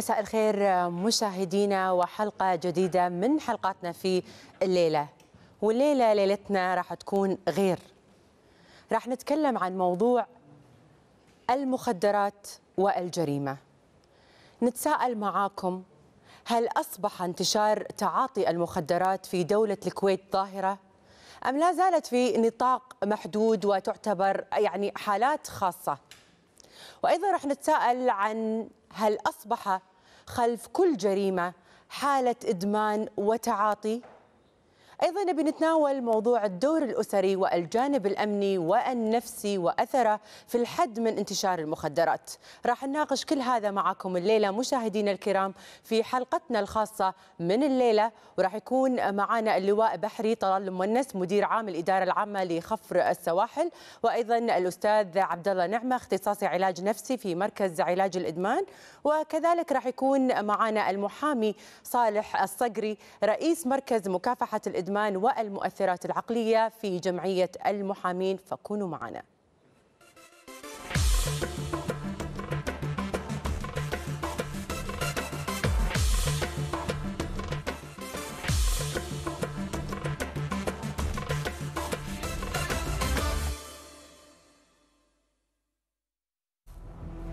مساء الخير مشاهدينا وحلقة جديدة من حلقاتنا في الليلة والليلة ليلتنا راح تكون غير راح نتكلم عن موضوع المخدرات والجريمة نتساءل معاكم هل أصبح انتشار تعاطي المخدرات في دولة الكويت ظاهرة أم لا زالت في نطاق محدود وتعتبر يعني حالات خاصة وأيضا راح نتساءل عن هل أصبح خلف كل جريمه حاله ادمان وتعاطي أيضا نبي نتناول موضوع الدور الأسري والجانب الأمني والنفسي وأثره في الحد من انتشار المخدرات راح نناقش كل هذا معكم الليلة مشاهدينا الكرام في حلقتنا الخاصة من الليلة وراح يكون معنا اللواء بحري طلال المونس مدير عام الإدارة العامة لخفر السواحل وأيضا الأستاذ عبد الله نعمة اختصاصي علاج نفسي في مركز علاج الإدمان وكذلك راح يكون معنا المحامي صالح الصقري رئيس مركز مكافحة الإدمان الإدمان والمؤثرات العقلية في جمعية المحامين فكونوا معنا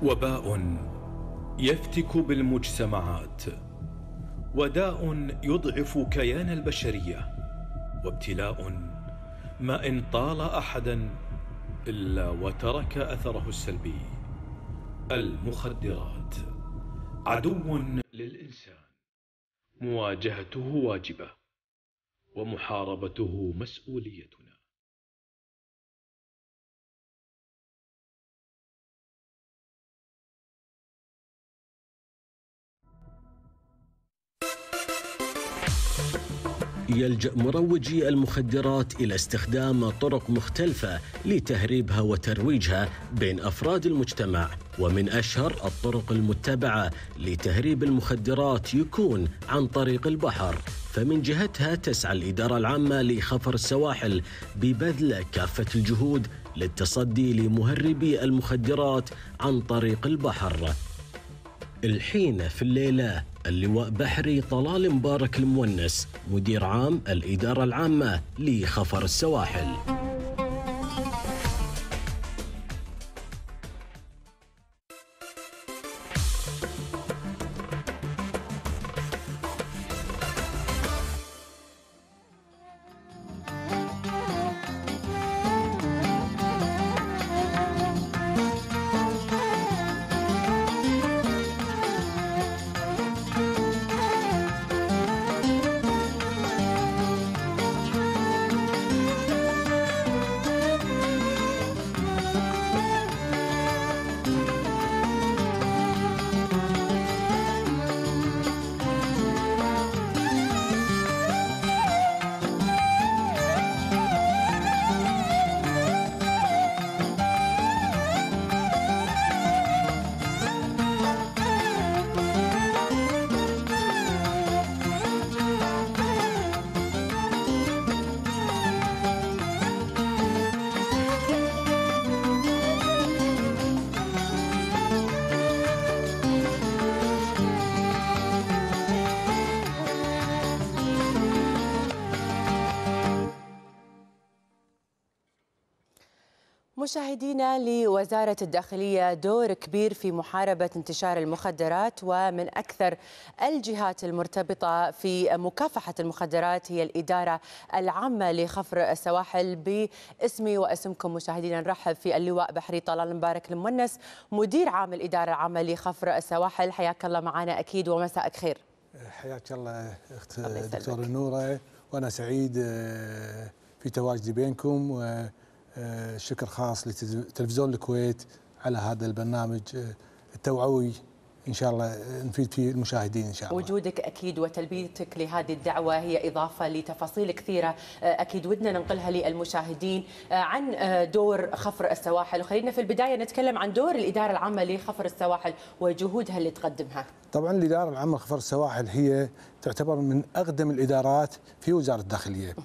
وباء يفتك بالمجتمعات وداء يضعف كيان البشريه وابتلاء ما ان طال احدا الا وترك اثره السلبي المخدرات عدو للانسان مواجهته واجبه ومحاربته مسؤوليتنا يلجأ مروجي المخدرات إلى استخدام طرق مختلفة لتهريبها وترويجها بين أفراد المجتمع ومن أشهر الطرق المتبعة لتهريب المخدرات يكون عن طريق البحر فمن جهتها تسعى الإدارة العامة لخفر السواحل ببذل كافة الجهود للتصدي لمهربي المخدرات عن طريق البحر الحين في الليلة اللواء بحري طلال مبارك المونس مدير عام الإدارة العامة لخفر السواحل مشاهدينا لوزارة الداخلية دور كبير في محاربة انتشار المخدرات ومن أكثر الجهات المرتبطة في مكافحة المخدرات هي الإدارة العامة لخفر السواحل باسمي واسمكم مشاهدينا نرحب في اللواء بحري طلال مبارك المونس مدير عام الإدارة العامة لخفر السواحل حياك الله معنا أكيد ومساءك خير حياك الله أخت دكتور نورة وأنا سعيد آه، في تواجدي بينكم و آه، شكر خاص لتلفزيون الكويت على هذا البرنامج آه، التوعوي ان شاء الله آه، نفيد فيه المشاهدين ان شاء الله وجودك اكيد وتلبيتك لهذه الدعوه هي اضافه لتفاصيل كثيره اكيد ودنا ننقلها للمشاهدين عن دور خفر السواحل وخلينا في البدايه نتكلم عن دور الاداره العامه لخفر السواحل وجهودها اللي تقدمها طبعا الاداره العامه لخفر السواحل هي تعتبر من اقدم الادارات في وزاره الداخليه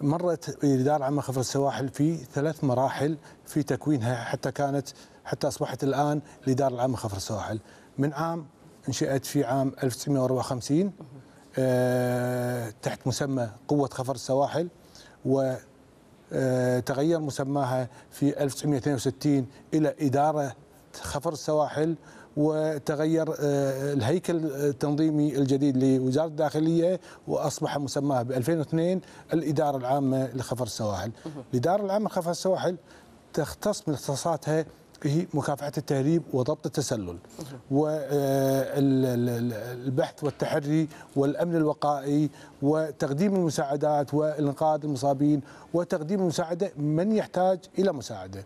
مرت إدارة عامة خفر السواحل في ثلاث مراحل في تكوينها حتى كانت حتى أصبحت الآن الإدارة العامة خفر السواحل من عام انشئت في عام 1954 آه، تحت مسمى قوة خفر السواحل و آه، تغير مسماها في 1962 إلى إدارة خفر السواحل وتغير آه، الهيكل التنظيمي الجديد لوزاره الداخليه واصبح مسماه ب 2002 الاداره العامه لخفر السواحل. الاداره العامه لخفر السواحل تختص من اختصاصاتها هي مكافحة التهريب وضبط التسلل والبحث والتحري والأمن الوقائي وتقديم المساعدات والإنقاذ المصابين وتقديم المساعدة من يحتاج إلى مساعدة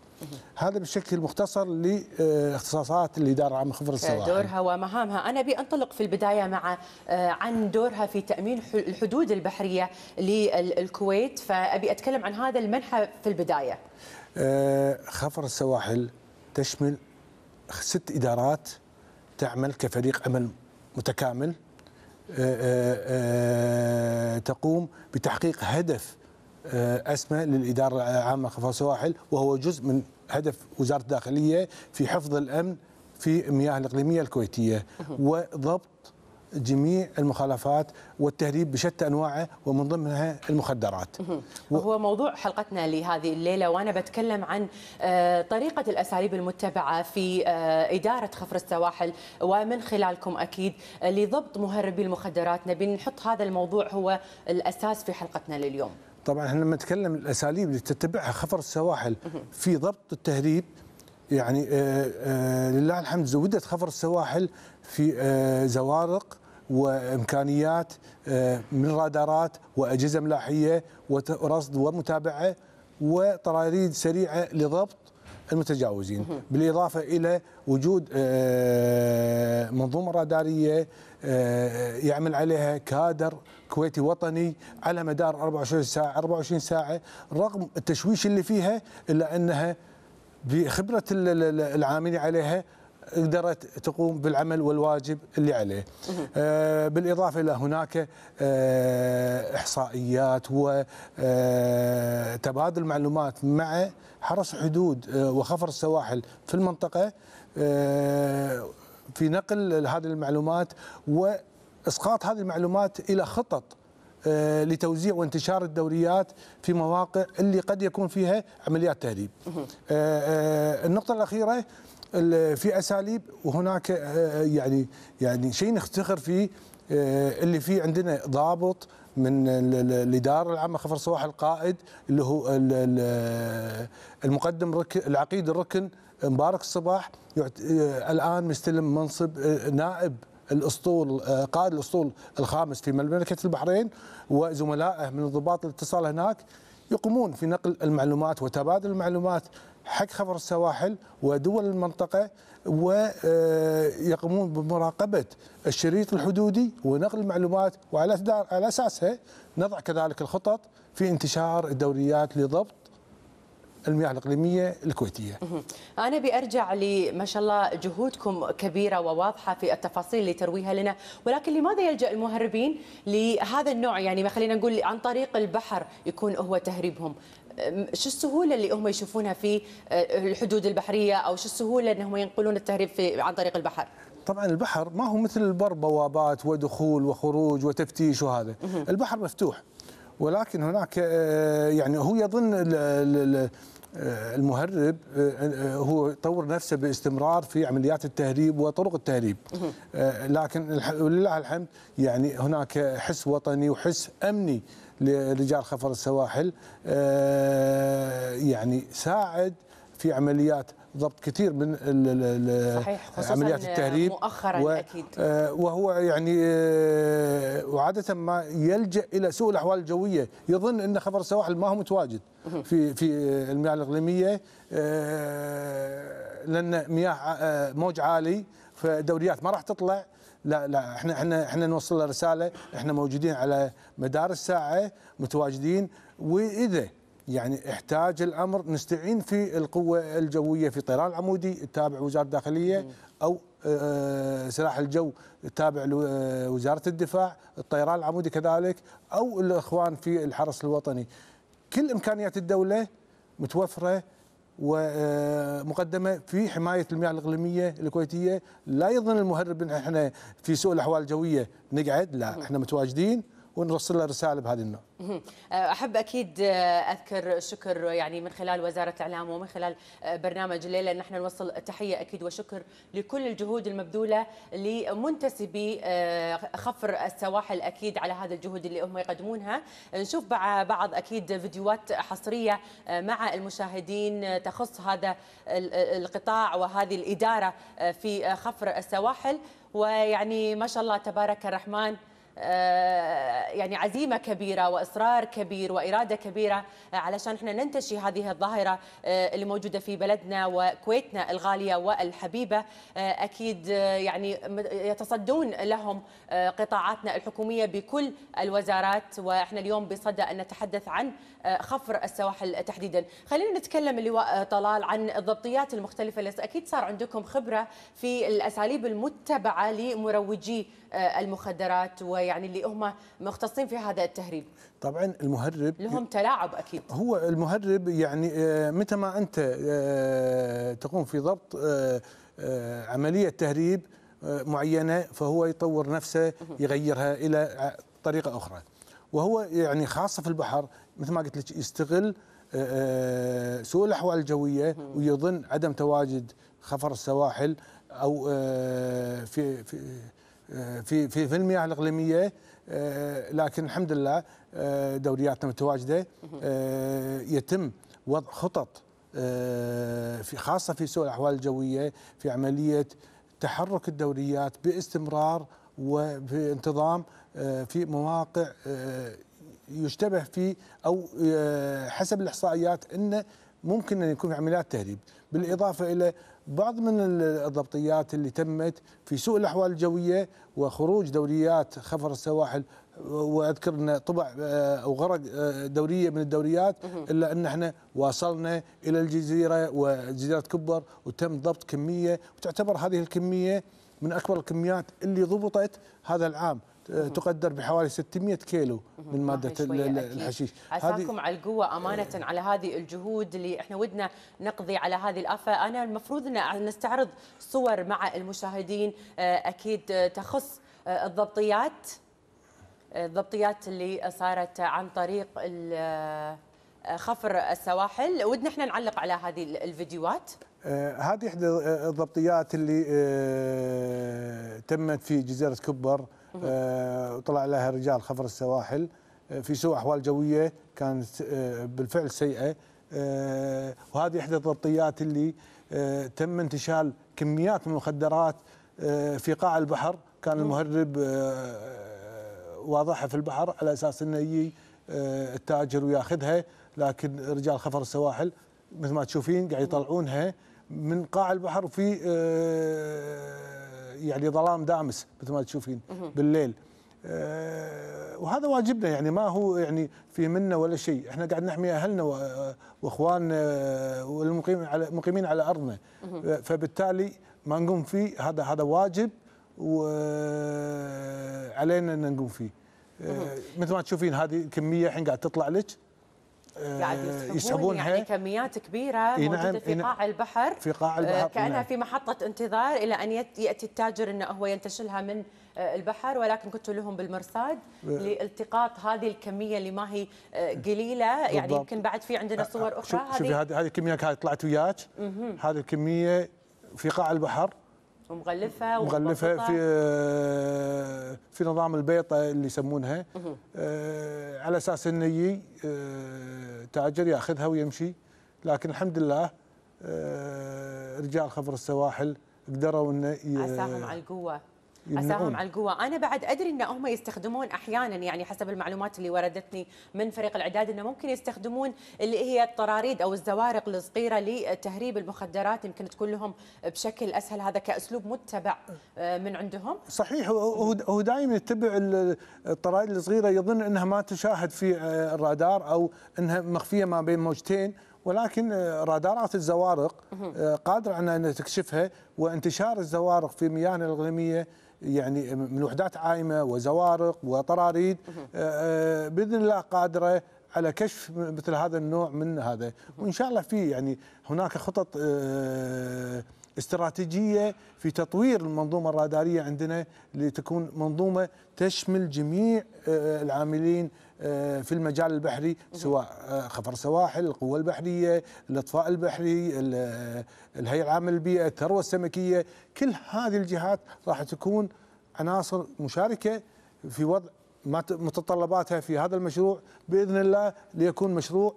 هذا بشكل مختصر لاختصاصات آه، الإدارة العامة خفر السواحل دورها ومهامها أنا بأنطلق في البداية مع آه، عن دورها في تأمين الحدود البحرية للكويت فأبي أتكلم عن هذا المنحى في البداية آه، خفر السواحل تشمل ست إدارات تعمل كفريق عمل متكامل آه، آه، آه، تقوم بتحقيق هدف أسمى للإدارة العامة خفا السواحل وهو جزء من هدف وزارة الداخلية في حفظ الأمن في المياه الإقليمية الكويتية وضبط جميع المخالفات والتهريب بشتى انواعه ومن ضمنها المخدرات. هو موضوع حلقتنا لهذه الليله وانا بتكلم عن آه، طريقه الاساليب المتبعه في آه، اداره خفر السواحل ومن خلالكم اكيد آه، لضبط مهربي المخدرات، نبي نحط هذا الموضوع هو الاساس في حلقتنا لليوم. طبعا احنا لما نتكلم الاساليب اللي تتبعها خفر السواحل في ضبط التهريب يعني لله الحمد زودت خفر السواحل في زوارق وامكانيات آه، من رادارات واجهزه ملاحيه ورصد ومتابعه وطراريد سريعه لضبط المتجاوزين بالإضافة إلى وجود آه، منظومة رادارية آه، يعمل عليها كادر كويتي وطني على مدار 24 ساعة 24 ساعة رغم التشويش اللي فيها إلا أنها بخبرة العاملين عليها قدرت تقوم بالعمل والواجب اللي عليه آه، بالإضافة إلى هناك آه، إحصائيات وتبادل آه، معلومات مع حرس حدود وخفر السواحل في المنطقة في نقل هذه المعلومات وإسقاط هذه المعلومات إلى خطط لتوزيع وانتشار الدوريات في مواقع اللي قد يكون فيها عمليات تهريب النقطة الأخيرة في اساليب وهناك آه، آه، يعني يعني شيء نفتخر فيه آه، اللي فيه عندنا ضابط من الاداره العامه خفر صواح القائد اللي هو المقدم العقيد الركن مبارك الصباح الان مستلم منصب نائب الاسطول قائد الاسطول الخامس في مملكه البحرين وزملائه من ضباط الاتصال هناك يقومون في نقل المعلومات وتبادل المعلومات حق خفر السواحل ودول المنطقة ويقومون بمراقبة الشريط الحدودي ونقل المعلومات وعلى على أساسها نضع كذلك الخطط في انتشار الدوريات لضبط المياه الإقليمية الكويتية أنا بأرجع لما شاء الله جهودكم كبيرة وواضحة في التفاصيل اللي ترويها لنا ولكن لماذا يلجأ المهربين لهذا النوع يعني ما خلينا نقول عن طريق البحر يكون هو تهريبهم شو السهوله اللي هم يشوفونها في آه، الحدود البحريه او شو السهوله انهم ينقلون التهريب في عن طريق البحر؟ طبعا البحر ما هو مثل البر بوابات ودخول وخروج وتفتيش وهذا البحر مفتوح ولكن هناك آه، يعني هو يظن آه، المهرب هو يطور نفسه باستمرار في عمليات التهريب وطرق التهريب لكن ولله الحمد يعني هناك حس وطني وحس امني لرجال خفر السواحل آه، يعني ساعد في عمليات ضبط كثير من صحيح عمليات التهريب آه، مؤخرا و اكيد آه، وهو يعني وعاده ما يلجا الى سوء الاحوال الجويه يظن ان خفر السواحل ما هو متواجد في في المياه الاقليميه لان مياه موج عالي فدوريات ما راح تطلع لا لا احنا احنا احنا نوصل رساله احنا موجودين على مدار الساعه متواجدين واذا يعني احتاج الامر نستعين في القوه الجويه في طيران العمودي التابع وزاره الداخليه او آه، آه، سلاح الجو التابع لوزاره آه، الدفاع، الطيران العمودي كذلك او الاخوان في الحرس الوطني. كل امكانيات الدوله متوفره ومقدمه في حمايه المياه الاقليميه الكويتيه لا يظن المهرب ان احنا في سوء الاحوال الجويه نقعد لا احنا متواجدين ونوصل لها رساله بهذه النوع. آه، احب اكيد آه، اذكر شكر يعني من خلال وزاره الاعلام ومن خلال آه، برنامج الليله نحن نوصل تحيه اكيد وشكر لكل الجهود المبذوله لمنتسبي خفر السواحل اكيد على هذا الجهود اللي هم يقدمونها، نشوف بعض اكيد فيديوهات حصريه مع المشاهدين تخص هذا القطاع وهذه الاداره في خفر السواحل ويعني ما شاء الله تبارك الرحمن آه، يعني عزيمه كبيره واصرار كبير واراده كبيره آه، علشان احنا ننتشي هذه الظاهره آه، اللي موجوده في بلدنا وكويتنا الغاليه والحبيبه اكيد يعني يتصدون لهم قطاعاتنا الحكوميه بكل الوزارات واحنا اليوم بصدى ان نتحدث عن آه، خفر السواحل تحديدا خلينا نتكلم اللواء آه، طلال عن الضبطيات المختلفة اللي أكيد صار عندكم خبرة في الأساليب المتبعة لمروجي آه، المخدرات ويعني اللي هم مختصين في هذا التهريب طبعا المهرب لهم تلاعب أكيد هو المهرب يعني متى ما أنت تقوم في ضبط عملية تهريب معينة فهو يطور نفسه يغيرها إلى طريقة أخرى وهو يعني خاصه في البحر مثل ما قلت لك يستغل آه، آه، سوء الاحوال الجويه ويظن عدم تواجد خفر السواحل او آه، في في في في, في المياه الاقليميه لكن الحمد لله دورياتنا متواجده يتم وضع خطط في خاصه في سوء الاحوال الجويه في عمليه تحرك الدوريات باستمرار وبانتظام آه، في مواقع آه، يشتبه فيه او آه، حسب الاحصائيات انه ممكن ان يكون في عمليات تهريب، بالاضافه الى بعض من الضبطيات اللي تمت في سوء الاحوال الجويه وخروج دوريات خفر السواحل واذكر ان طبع او غرق دوريه من الدوريات الا ان احنا واصلنا الى الجزيره وجزيره كبر وتم ضبط كميه وتعتبر هذه الكميه من اكبر الكميات اللي ضبطت هذا العام آه، تقدر بحوالي 600 كيلو من ماده الحشيش عساكم على القوه امانه على هذه الجهود اللي احنا ودنا نقضي على هذه الافه انا المفروض ان نستعرض صور مع المشاهدين آه، اكيد تخص آه، الضبطيات الضبطيات اللي صارت عن طريق خفر السواحل ودنا احنا نعلق على هذه الفيديوهات هذه احدى الضبطيات اللي تمت في جزيره كبر وطلع آه، لها رجال خفر السواحل آه، في سوء احوال جويه كانت آه، بالفعل سيئه وهذه احدى الضبطيات اللي تم انتشال كميات من المخدرات في قاع البحر كان المهرب واضعها في البحر على اساس انه يجي التاجر وياخذها لكن رجال خفر السواحل مثل ما تشوفين قاعد يطلعونها من قاع البحر في يعني ظلام دامس مثل ما تشوفين بالليل آه، وهذا واجبنا يعني ما هو يعني في منا ولا شيء احنا قاعد نحمي اهلنا آه، واخواننا آه، والمقيمين على مقيمين على ارضنا فبالتالي ما نقوم فيه هذا هذا واجب وعلينا ان نقوم فيه مثل ما تشوفين هذه الكميه الحين قاعد تطلع لك يعني يسحبون يعني كميات كبيره موجوده موجوده نعم، في نعم. قاع البحر في قاع آه، البحر كانها نعم. في محطه انتظار الى ان ياتي التاجر انه هو ينتشلها من آه، البحر ولكن كنت لهم بالمرصاد لالتقاط هذه الكميه اللي ما هي قليله يعني يمكن بعد في عندنا صور اخرى شوفي هذه شوفي هذه الكميه كانت طلعت وياك هذه الكميه في قاع البحر ومغلفها مغلفها في آه، في نظام البيطه اللي يسمونها آه، على اساس انه يجي آه، تاجر ياخذها ويمشي لكن الحمد لله رجال خفر السواحل قدروا انه عساهم على القوه عساهم على القوة أنا بعد أدري أن هم يستخدمون أحيانا يعني حسب المعلومات اللي وردتني من فريق الإعداد أنه ممكن يستخدمون اللي هي الطراريد أو الزوارق الصغيرة لتهريب المخدرات يمكن تكون لهم بشكل أسهل هذا كأسلوب متبع آه، من عندهم صحيح هو دائما يتبع الطراريد الصغيرة يظن أنها ما تشاهد في آه، الرادار أو أنها مخفية ما بين موجتين ولكن آه، رادارات الزوارق قادرة على أن تكشفها وانتشار الزوارق في مياهنا الإقليمية يعني من وحدات عايمه وزوارق وطراريد آه، آه، باذن الله قادره على كشف مثل هذا النوع من هذا وان شاء الله في يعني هناك خطط آه، استراتيجيه في تطوير المنظومه الراداريه عندنا لتكون منظومه تشمل جميع العاملين آه، في المجال البحري سواء آه، خفر سواحل القوة البحرية الإطفاء البحري آه، الهيئة العامة للبيئة الثروة السمكية كل هذه الجهات راح تكون عناصر مشاركة في وضع متطلباتها في هذا المشروع بإذن الله ليكون مشروع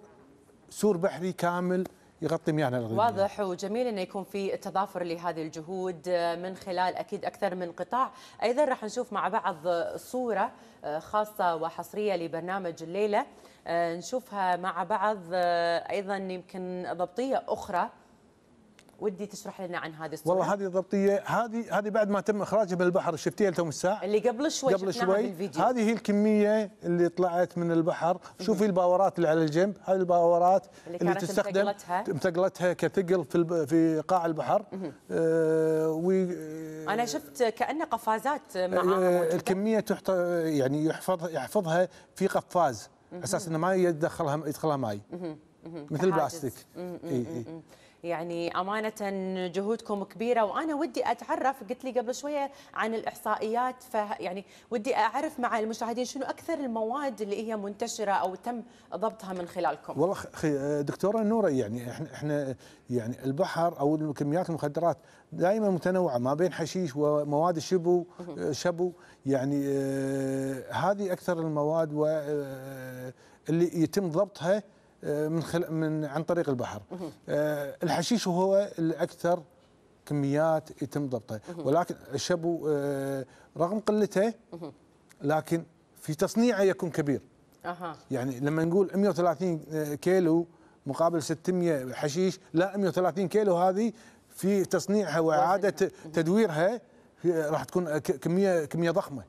سور بحري كامل يغطي مياهنا الغذائيه. واضح وجميل انه يكون في تضافر لهذه الجهود آه، من خلال اكيد اكثر من قطاع، ايضا راح نشوف مع بعض صوره آه، خاصه وحصريه لبرنامج الليله آه، نشوفها مع بعض ايضا يمكن ضبطيه اخرى ودي تشرح لنا عن هذه الصوره والله هذه ضبطيه هذه هذه بعد ما تم اخراجها من البحر شفتيها لتو الساعه اللي قبل شوي قبل شوي هذه هي الكميه اللي طلعت من البحر شوفي الباورات اللي على الجنب هذه الباورات اللي, اللي تستخدم مثقلتها كثقل في في قاع البحر آه و انا شفت كانه قفازات آه، معاها الكميه تحت يعني يحفظ يحفظها في قفاز اساس انه ما يدخلها يدخلها ماي مثل البلاستيك اي اي يعني أمانة جهودكم كبيرة وأنا ودي أتعرف قلت لي قبل شوية عن الإحصائيات فيعني ودي أعرف مع المشاهدين شنو أكثر المواد اللي هي منتشرة أو تم ضبطها من خلالكم والله دكتورة نورة يعني إحنا, إحنا يعني البحر أو الكميات المخدرات دائما متنوعة ما بين حشيش ومواد الشبو شبو يعني آه، هذه أكثر المواد آه، اللي يتم ضبطها آه، من خل... من عن طريق البحر آه، الحشيش هو الاكثر كميات يتم ضبطها ولكن الشبو آه، رغم قلته لكن في تصنيعه يكون كبير أه. يعني لما نقول 130 كيلو مقابل 600 حشيش لا 130 كيلو هذه في تصنيعها واعاده تدويرها راح تكون كميه كميه ضخمه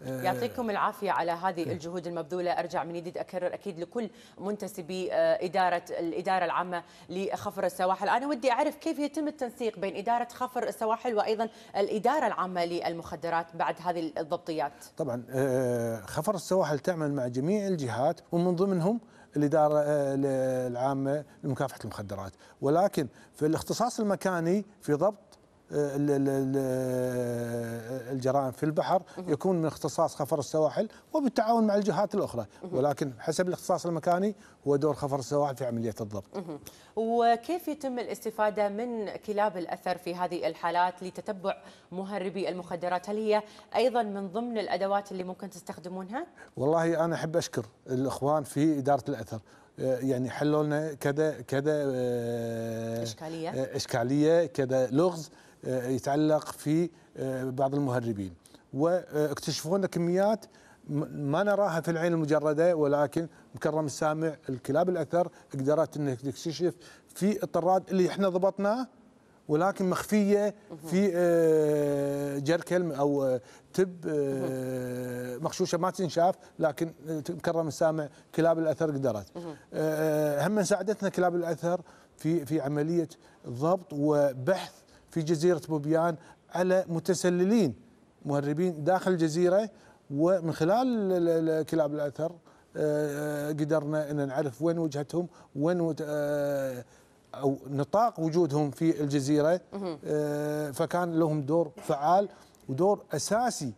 يعطيكم العافية على هذه الجهود المبذولة أرجع من جديد أكرر أكيد لكل منتسبي آه، إدارة الإدارة العامة لخفر السواحل أنا ودي أعرف كيف يتم التنسيق بين إدارة خفر السواحل وأيضا الإدارة العامة للمخدرات بعد هذه الضبطيات طبعا آه، خفر السواحل تعمل مع جميع الجهات ومن ضمنهم الإدارة آه، العامة لمكافحة المخدرات ولكن في الاختصاص المكاني في ضبط الجرائم في البحر يكون من اختصاص خفر السواحل وبالتعاون مع الجهات الاخرى ولكن حسب الاختصاص المكاني هو دور خفر السواحل في عمليه الضبط. وكيف يتم الاستفاده من كلاب الاثر في هذه الحالات لتتبع مهربي المخدرات؟ هل هي ايضا من ضمن الادوات اللي ممكن تستخدمونها؟ والله انا احب اشكر الاخوان في اداره الاثر آه، يعني حلوا لنا كذا كذا آه، اشكاليه آه، اشكاليه كذا لغز يتعلق في آه، بعض المهربين واكتشفوا لنا كميات ما نراها في العين المجرده ولكن مكرم السامع الكلاب الاثر قدرت انها تكتشف في الطراد اللي احنا ضبطناه ولكن مخفيه في آه، جركل او آه، تب مغشوشه ما تنشاف لكن مكرم السامع كلاب الاثر قدرت هم ساعدتنا كلاب الاثر في في عمليه ضبط وبحث في جزيرة بوبيان على متسللين مهربين داخل الجزيرة ومن خلال كلاب الأثر آه، آه، قدرنا أن نعرف وين وجهتهم وين آه، أو نطاق وجودهم في الجزيرة فكان لهم دور فعال ودور أساسي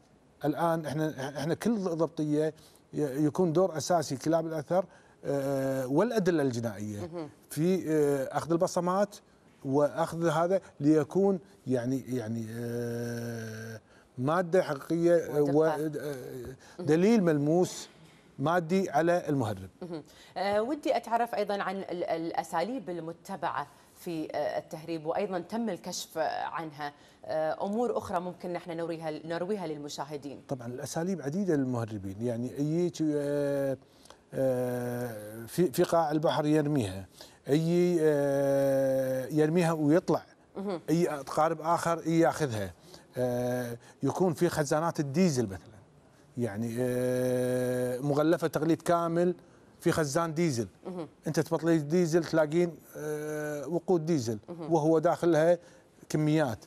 الآن احنا احنا كل ضبطية يكون دور أساسي كلاب الأثر والأدلة الجنائية في أخذ البصمات واخذ هذا ليكون يعني يعني آه، ماده حقيقيه آه، ودليل آه، ملموس مادي على المهرب. ودي اتعرف ايضا عن الاساليب المتبعه في التهريب وايضا تم الكشف عنها امور اخرى ممكن نحن نرويها نرويها للمشاهدين. طبعا الاساليب عديده للمهربين يعني في في قاع البحر يرميها اي آه، يرميها ويطلع اي قارب اخر ياخذها آه، يكون في خزانات الديزل مثلا يعني آه، مغلفه تغليف كامل في خزان ديزل انت تبطلي ديزل تلاقين وقود ديزل وهو داخلها كميات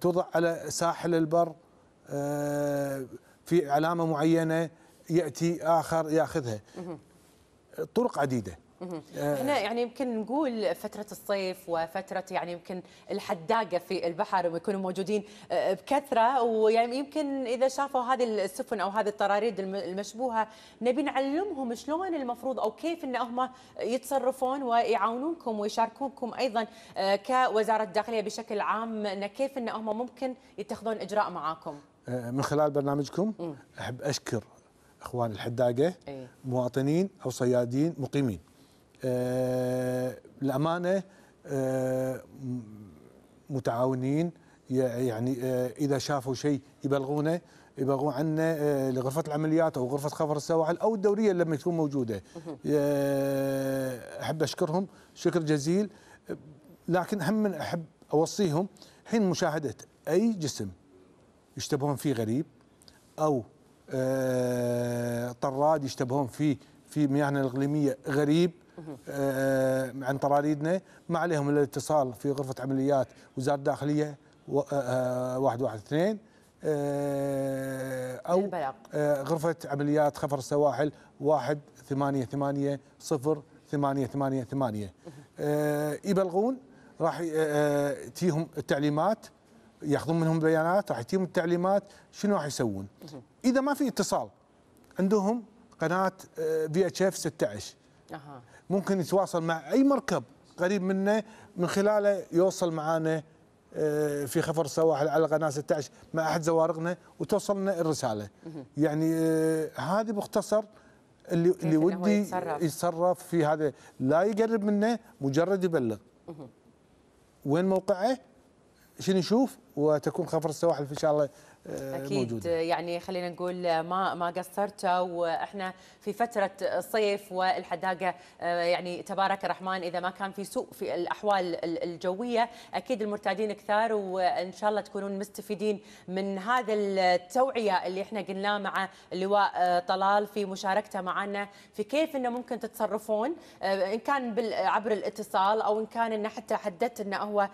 توضع على ساحل البر في علامه معينه ياتي اخر ياخذها طرق عديده هنا يعني يمكن نقول فتره الصيف وفتره يعني يمكن الحداقه في البحر ويكونوا موجودين آه، بكثره ويعني يمكن اذا شافوا هذه السفن او هذه الطراريد المشبوهه نبي نعلمهم شلون المفروض او كيف ان هم يتصرفون ويعاونونكم ويشاركونكم ايضا آه، كوزاره الداخليه بشكل عام ان كيف ان هم ممكن يتخذون اجراء معاكم آه، من خلال برنامجكم احب اشكر اخوان الحداقه إيه. مواطنين او صيادين مقيمين الامانه آه، آه، متعاونين يعني آه، اذا شافوا شيء يبلغونه يبلغوا عنا لغرفه العمليات او غرفه خفر السواحل او الدوريه لما تكون موجوده احب اشكرهم شكر جزيل لكن هم من احب اوصيهم حين مشاهده اي جسم يشتبهون فيه غريب او طراد يشتبهون فيه في مياهنا الاقليميه غريب آه، عن طراريدنا ما عليهم الا الاتصال في غرفه عمليات وزاره الداخليه 112 آه، آه، او غرفه عمليات خفر السواحل 188 0888 يبلغون راح تجيهم التعليمات ياخذون منهم بيانات راح تجيهم التعليمات شنو راح يسوون اذا ما في اتصال عندهم قناه في اتش اف 16 ممكن يتواصل مع اي مركب قريب منه من خلاله يوصل معانا آه، في خفر السواحل على قناه 16 مع احد زوارقنا وتوصلنا الرساله يعني آه، هذه باختصر اللي اللي ودي يتصرف. يتصرف في هذا لا يقرب منه مجرد يبلغ وين موقعه شنو يشوف وتكون خفر السواحل ان شاء الله آه، أكيد موجودة. يعني خلينا نقول ما ما قصرتوا واحنا في فترة الصيف والحداقة آه، يعني تبارك الرحمن إذا ما كان في سوء في الأحوال الجوية أكيد المرتادين كثار وإن شاء الله تكونون مستفيدين من هذا التوعية اللي احنا قلناه مع اللواء آه، طلال في مشاركته معنا في كيف إنه ممكن تتصرفون إن كان عبر الاتصال أو إن كان إنه حتى حددت إنه هو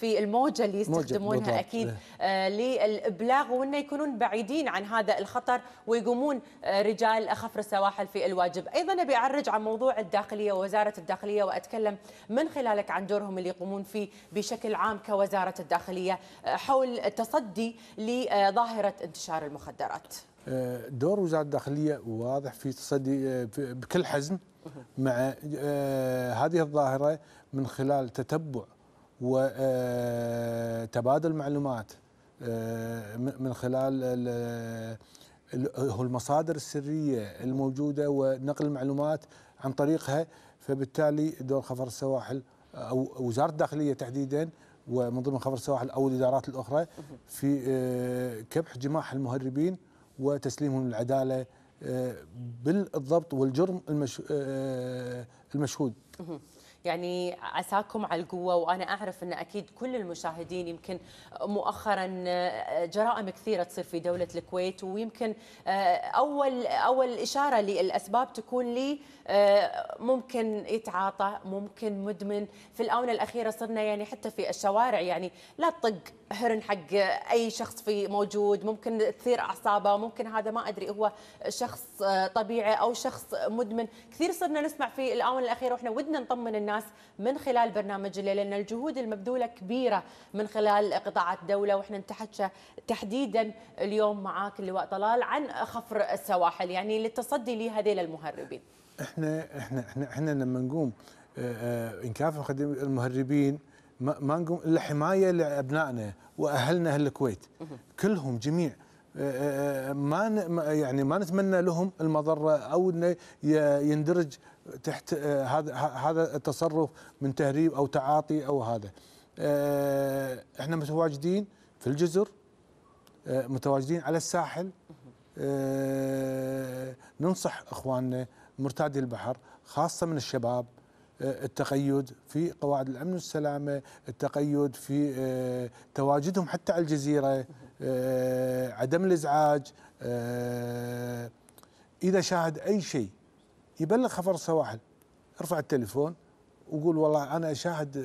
في الموجة اللي يستخدمونها أكيد للإبلاغ البلاغ وانه يكونون بعيدين عن هذا الخطر ويقومون آه، رجال اخفر السواحل في الواجب، ايضا ابي اعرج عن موضوع الداخليه ووزاره الداخليه واتكلم من خلالك عن دورهم اللي يقومون فيه بشكل عام كوزاره الداخليه آه، حول التصدي لظاهره انتشار المخدرات. آه، دور وزاره الداخليه واضح في تصدي بكل حزم مع هذه الظاهره من خلال تتبع وتبادل معلومات آه، من خلال هو المصادر السريه الموجوده ونقل المعلومات عن طريقها فبالتالي دور خفر السواحل او وزاره الداخليه تحديدا ومن ضمن خفر السواحل او الادارات الاخرى في آه، كبح جماح المهربين وتسليمهم للعداله آه، بالضبط والجرم المشهود يعني عساكم على القوه وانا اعرف ان اكيد كل المشاهدين يمكن مؤخرا جرائم كثيره تصير في دوله الكويت ويمكن اول اول اشاره للاسباب تكون لي آه، ممكن يتعاطى ممكن مدمن في الاونه الاخيره صرنا يعني حتى في الشوارع يعني لا تطق هرن حق اي شخص في موجود ممكن تثير اعصابه ممكن هذا ما ادري هو شخص آه، طبيعي او شخص مدمن كثير صرنا نسمع في الاونه الاخيره واحنا ودنا نطمن الناس من خلال برنامج الليل لان الجهود المبذوله كبيره من خلال قطاعات الدوله واحنا نتحدث تحديدا اليوم معاك اللواء طلال عن خفر السواحل يعني للتصدي لهذيل المهربين احنا احنا احنا احنا لما نقوم آه، آه، نكافح المهربين ما نقوم الا حمايه لابنائنا واهلنا اهل الكويت كلهم جميع آه، ما يعني ما نتمنى لهم المضره او انه يندرج تحت هذا هذا التصرف من تهريب او تعاطي او هذا احنا متواجدين في الجزر متواجدين على الساحل ننصح اخواننا مرتادي البحر خاصه من الشباب آه، التقيد في قواعد الامن والسلامه، التقيد في آه، تواجدهم حتى على الجزيره، آه، عدم الازعاج، اذا شاهد اي شيء يبلغ خفر السواحل ارفع التليفون وقول والله انا اشاهد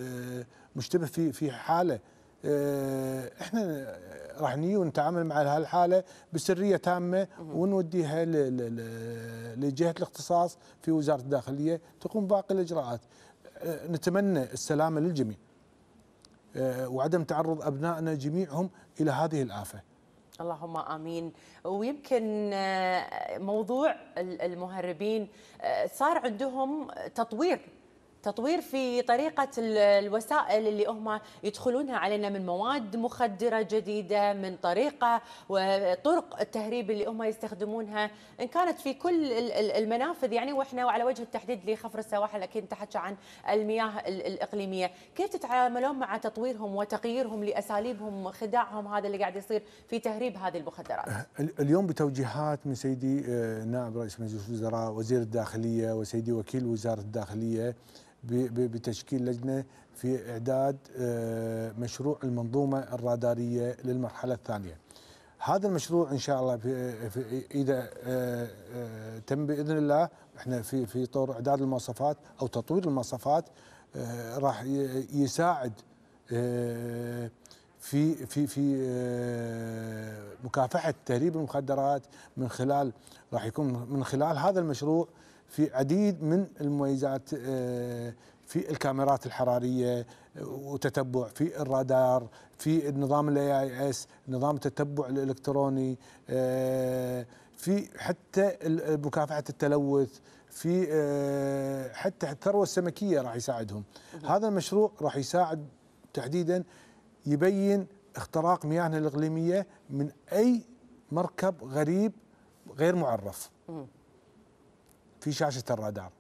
مشتبه في في حاله آه، احنا راح نجي ونتعامل مع هالحاله بسريه تامه ونوديها لجهه الاختصاص في وزاره الداخليه تقوم باقي الاجراءات. آه، نتمنى السلامه للجميع. آه، وعدم تعرض ابنائنا جميعهم الى هذه الافه. اللهم امين ويمكن موضوع المهربين صار عندهم تطوير تطوير في طريقة الوسائل اللي هم يدخلونها علينا من مواد مخدرة جديدة من طريقة وطرق التهريب اللي هم يستخدمونها إن كانت في كل المنافذ يعني وإحنا وعلى وجه التحديد لخفر السواحل أكيد تحكى عن المياه الإقليمية كيف تتعاملون مع تطويرهم وتغييرهم لأساليبهم خداعهم هذا اللي قاعد يصير في تهريب هذه المخدرات أه، اليوم بتوجيهات من سيدي أه، نائب رئيس مجلس الوزراء وزير الداخلية وسيدي وكيل وزارة الداخلية بتشكيل لجنه في اعداد آه، مشروع المنظومه الراداريه للمرحله الثانيه. هذا المشروع ان شاء الله في, آه، في اذا آه، تم باذن الله احنا في في طور اعداد المواصفات او تطوير المواصفات راح يساعد في في في مكافحه تهريب المخدرات من خلال راح يكون من خلال هذا المشروع في عديد من المميزات آه، في الكاميرات الحراريه آه، وتتبع في الرادار في النظام الاي اي اس نظام التتبع الالكتروني آه، في حتى مكافحه التلوث في حتى الثروه السمكيه راح يساعدهم هذا المشروع راح يساعد تحديدا يبين اختراق مياهنا الاقليميه من اي مركب غريب غير معرف في شاشه الرادار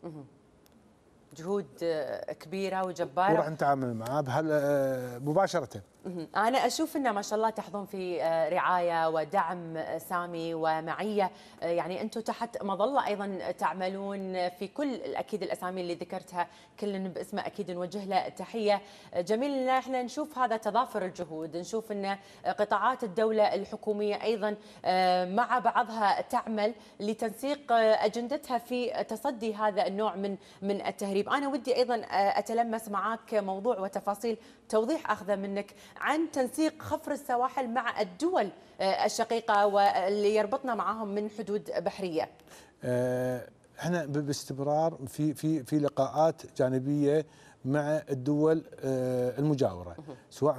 جهود آه، كبيره وجباره وراح نتعامل معها آه، مباشره أنا أشوف أن ما شاء الله تحظون في آه، رعاية ودعم آه، سامي ومعية آه، يعني أنتم تحت مظلة أيضا تعملون في كل أكيد الأسامي اللي ذكرتها كل باسمه أكيد نوجه له تحية جميل أن احنا نشوف هذا تضافر الجهود نشوف أن قطاعات الدولة الحكومية أيضا مع بعضها تعمل لتنسيق أجندتها في تصدي هذا النوع من من التهريب أنا ودي أيضا أتلمس معاك موضوع وتفاصيل توضيح اخذه منك عن تنسيق خفر السواحل مع الدول آه، الشقيقه واللي يربطنا معهم من حدود بحريه. آه، احنا باستمرار في في في لقاءات جانبيه مع الدول آه، المجاوره سواء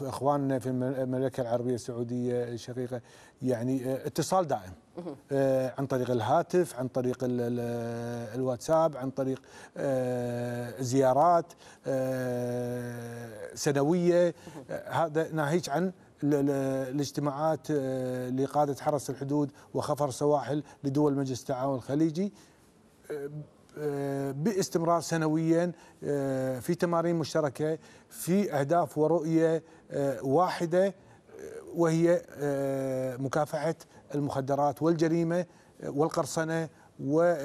اخواننا في المملكه العربيه السعوديه الشقيقه يعني اتصال دائم. آه، عن طريق الهاتف عن طريق الواتساب عن طريق آه، زيارات آه، سنويه هذا ناهيك عن الاجتماعات لقاده حرس الحدود وخفر سواحل لدول مجلس التعاون الخليجي باستمرار سنويا في تمارين مشتركه في اهداف ورؤيه واحده وهي مكافحه المخدرات والجريمه آه، والقرصنه وما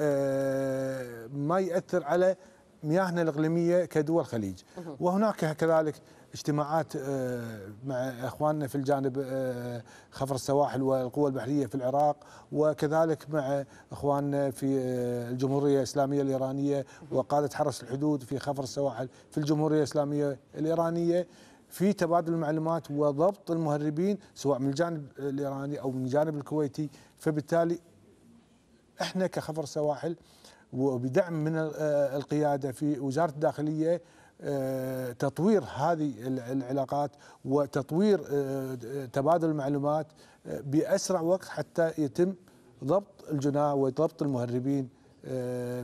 آه، ياثر على مياهنا الاقليميه كدول الخليج وهناك كذلك اجتماعات آه، مع اخواننا في الجانب خفر السواحل والقوى البحريه في العراق وكذلك مع اخواننا في الجمهوريه الاسلاميه الايرانيه وقاده حرس الحدود في خفر السواحل في الجمهوريه الاسلاميه الايرانيه في تبادل المعلومات وضبط المهربين سواء من الجانب الايراني او من الجانب الكويتي فبالتالي احنا كخفر سواحل وبدعم من آه، القياده في وزاره الداخليه آه، تطوير هذه العلاقات وتطوير آه، تبادل المعلومات باسرع وقت حتى يتم ضبط الجناه وضبط المهربين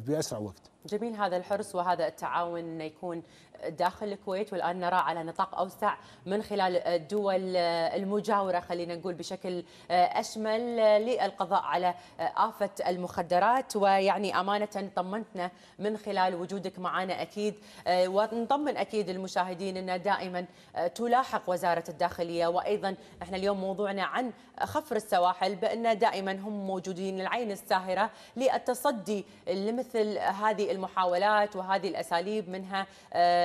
باسرع وقت. جميل هذا الحرص وهذا التعاون يكون داخل الكويت والان نرى على نطاق اوسع من خلال الدول المجاوره خلينا نقول بشكل اشمل للقضاء على افه المخدرات ويعني امانه طمنتنا من خلال وجودك معنا اكيد ونطمن اكيد المشاهدين ان دائما تلاحق وزاره الداخليه وايضا احنا اليوم موضوعنا عن خفر السواحل بان دائما هم موجودين العين الساهره للتصدي لمثل هذه المحاولات وهذه الاساليب منها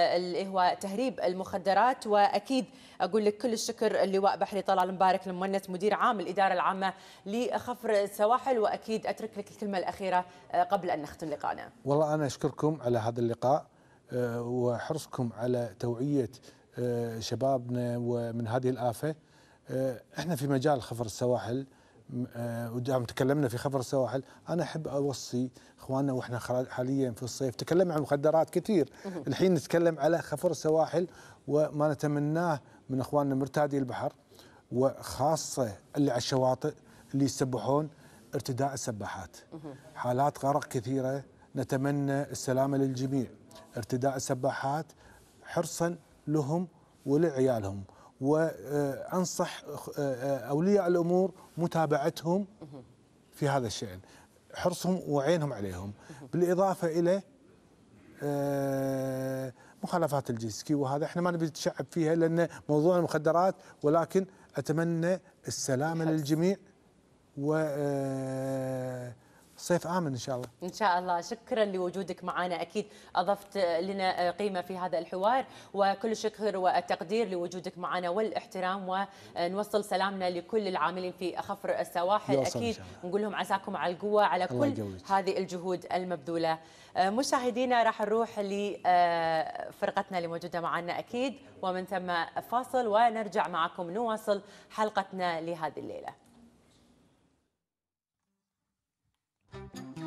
اللي هو تهريب المخدرات واكيد اقول لك كل الشكر اللواء بحري طلال مبارك المونس مدير عام الاداره العامه لخفر السواحل واكيد اترك لك الكلمه الاخيره آه، قبل ان نختم لقائنا. والله انا اشكركم على هذا اللقاء آه، وحرصكم على توعيه آه، شبابنا ومن هذه الافه احنا في مجال خفر السواحل ودعم آه، تكلمنا في خبر السواحل انا احب اوصي اخواننا واحنا حاليا في الصيف تكلمنا عن المخدرات كثير الحين نتكلم على خفر السواحل وما نتمناه من اخواننا مرتادي البحر وخاصه اللي على الشواطئ اللي يسبحون ارتداء السباحات حالات غرق كثيره نتمنى السلامه للجميع ارتداء السباحات حرصا لهم ولعيالهم وانصح آه، آه، اولياء الامور متابعتهم في هذا الشان حرصهم وعينهم عليهم بالاضافه الى آه، مخالفات الجيسكي وهذا احنا ما نبي نتشعب فيها لان موضوع المخدرات ولكن اتمنى السلامه للجميع و صيف امن ان شاء الله ان شاء الله شكرا لوجودك معنا اكيد اضفت لنا قيمه في هذا الحوار وكل الشكر والتقدير لوجودك معنا والاحترام ونوصل سلامنا لكل العاملين في خفر السواحل اكيد نقول لهم عساكم على القوه على كل هذه الجهود المبذوله مشاهدينا راح نروح لفرقتنا اللي موجوده معنا اكيد ومن ثم فاصل ونرجع معكم نواصل حلقتنا لهذه الليله Thank you.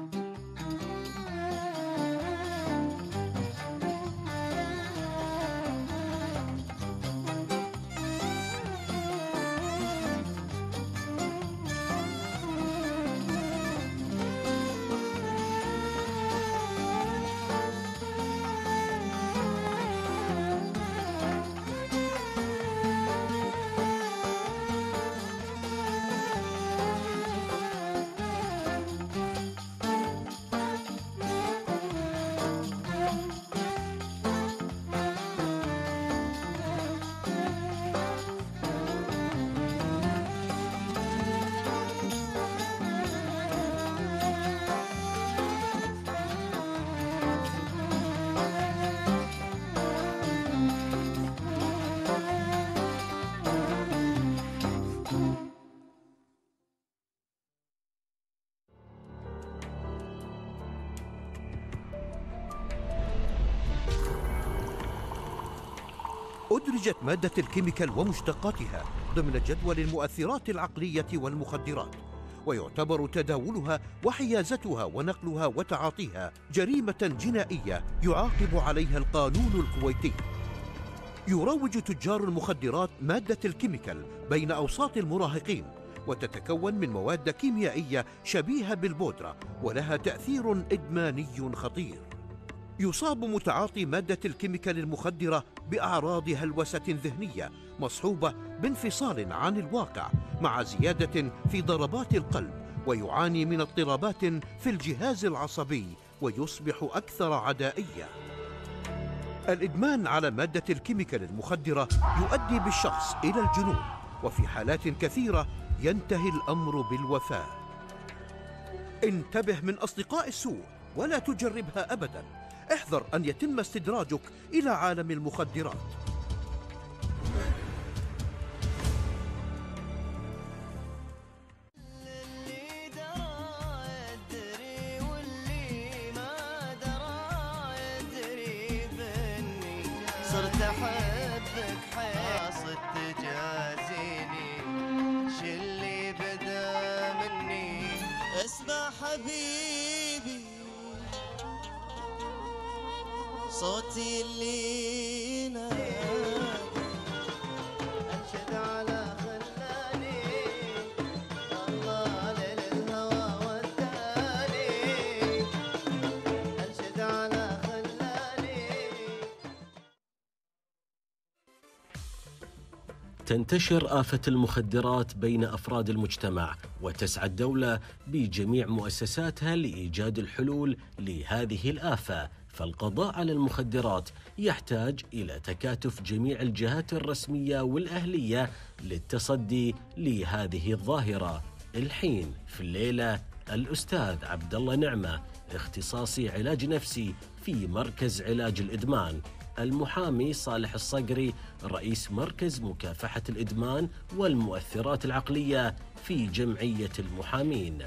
معالجة مادة الكيميكال ومشتقاتها ضمن جدول المؤثرات العقلية والمخدرات ويعتبر تداولها وحيازتها ونقلها وتعاطيها جريمة جنائية يعاقب عليها القانون الكويتي يروج تجار المخدرات مادة الكيميكال بين أوساط المراهقين وتتكون من مواد كيميائية شبيهة بالبودرة ولها تأثير إدماني خطير يصاب متعاطي مادة الكيميكال المخدرة بأعراض هلوسة ذهنية مصحوبة بانفصال عن الواقع مع زيادة في ضربات القلب ويعاني من اضطرابات في الجهاز العصبي ويصبح أكثر عدائية الإدمان على مادة الكيميكال المخدرة يؤدي بالشخص إلى الجنون وفي حالات كثيرة ينتهي الأمر بالوفاة انتبه من أصدقاء السوء ولا تجربها أبداً احذر أن يتم استدراجك إلى عالم المخدرات تنتشر آفة المخدرات بين أفراد المجتمع وتسعى الدولة بجميع مؤسساتها لإيجاد الحلول لهذه الآفة فالقضاء على المخدرات يحتاج إلى تكاتف جميع الجهات الرسمية والأهلية للتصدي لهذه الظاهرة الحين في الليلة الأستاذ عبد الله نعمة اختصاصي علاج نفسي في مركز علاج الإدمان المحامي صالح الصقري رئيس مركز مكافحة الإدمان والمؤثرات العقلية في جمعية المحامين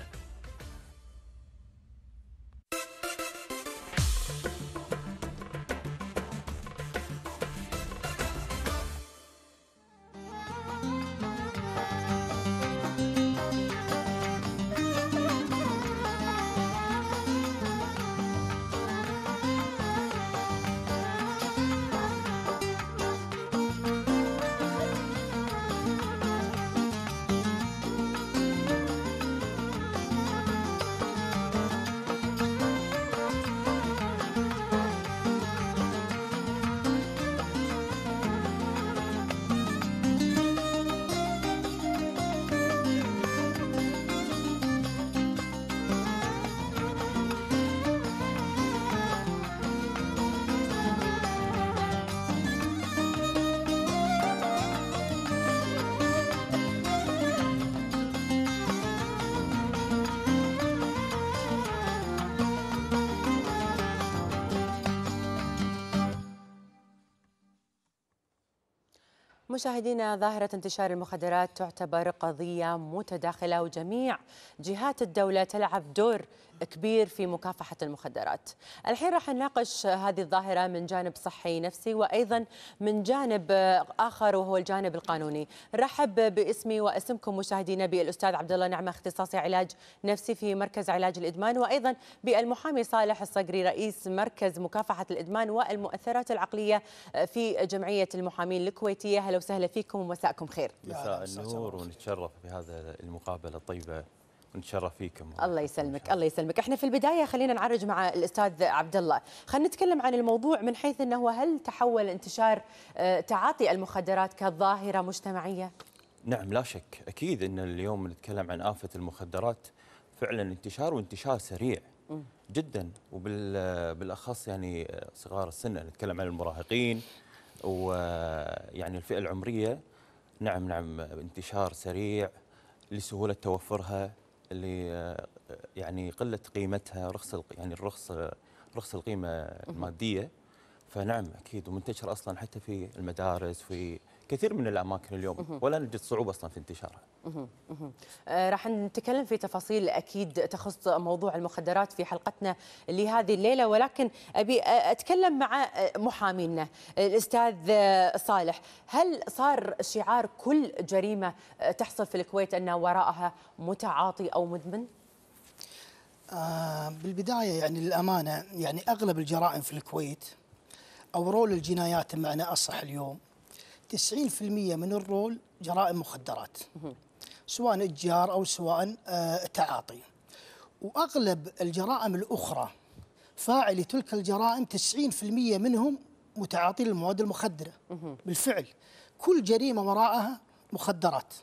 مشاهدينا ظاهرة انتشار المخدرات تعتبر قضية متداخلة وجميع جهات الدولة تلعب دور كبير في مكافحة المخدرات الحين راح نناقش هذه الظاهرة من جانب صحي نفسي وأيضا من جانب آخر وهو الجانب القانوني رحب باسمي واسمكم مشاهدينا بالأستاذ عبد الله نعمة اختصاصي علاج نفسي في مركز علاج الإدمان وأيضا بالمحامي صالح الصقري رئيس مركز مكافحة الإدمان والمؤثرات العقلية في جمعية المحامين الكويتية أهلا وسهلا فيكم ومساءكم خير مساء النور ونتشرف بهذا المقابلة الطيبة نتشرف فيكم الله يسلمك الله يسلمك احنا في البدايه خلينا نعرج مع الاستاذ عبد الله خلينا نتكلم عن الموضوع من حيث انه هل تحول انتشار آه، تعاطي المخدرات كظاهره مجتمعيه نعم لا شك اكيد ان اليوم نتكلم عن افه المخدرات فعلا انتشار وانتشار سريع جدا وبالاخص يعني صغار السن نتكلم عن المراهقين ويعني الفئه العمريه نعم نعم انتشار سريع لسهوله توفرها اللي يعني قله قيمتها رخص يعني الرخص رخص القيمه الماديه فنعم اكيد ومنتشر اصلا حتى في المدارس في كثير من الاماكن اليوم ولا نجد صعوبه اصلا في انتشارها. اها راح نتكلم في تفاصيل اكيد تخص موضوع المخدرات في حلقتنا لهذه الليله ولكن ابي اتكلم مع محامينا الاستاذ صالح، هل صار شعار كل جريمه تحصل في الكويت ان وراءها متعاطي او مدمن؟ آه بالبدايه يعني للامانه يعني اغلب الجرائم في الكويت او رول الجنايات بمعنى اصح اليوم 90% من الرول جرائم مخدرات سواء اتجار او سواء آه، تعاطي واغلب الجرائم الاخرى فاعلي تلك الجرائم 90% منهم متعاطي المواد المخدره بالفعل كل جريمه وراءها مخدرات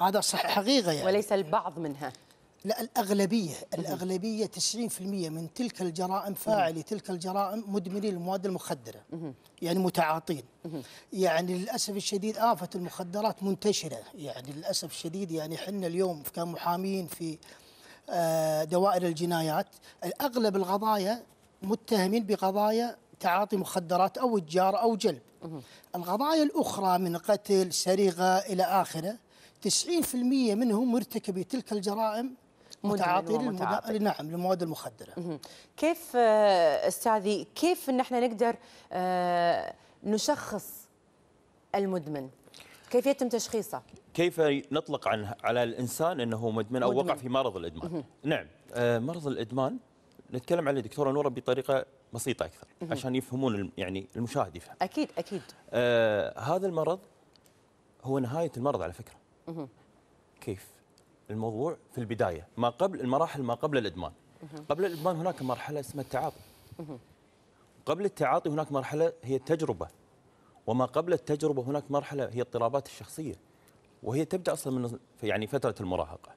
هذا صح حقيقه يعني وليس البعض منها لا الأغلبية الأغلبية 90% من تلك الجرائم فاعلي تلك الجرائم مدمني المواد المخدرة يعني متعاطين يعني للأسف الشديد آفة المخدرات منتشرة يعني للأسف الشديد يعني حنا اليوم كمحامين في آه، دوائر الجنايات أغلب القضايا متهمين بقضايا تعاطي مخدرات أو إتجار أو جلب القضايا الأخرى من قتل سرقة إلى آخره 90% منهم مرتكبي تلك الجرائم متعاطي للمتعاطي نعم للمواد المخدره كيف آه، استاذي كيف ان احنا نقدر آه، نشخص المدمن كيف يتم تشخيصه كيف نطلق عن على الانسان انه مدمن او مدمن. وقع في مرض الادمان نعم آه، مرض الادمان نتكلم عليه دكتوره نوره بطريقه بسيطه اكثر عشان يفهمون يعني المشاهد يفهم اكيد اكيد آه هذا المرض هو نهايه المرض على فكره كيف الموضوع في البدايه ما قبل المراحل ما قبل الادمان قبل الادمان هناك مرحله اسمها التعاطي قبل التعاطي هناك مرحله هي التجربه وما قبل التجربه هناك مرحله هي اضطرابات الشخصيه وهي تبدا اصلا من يعني فتره المراهقه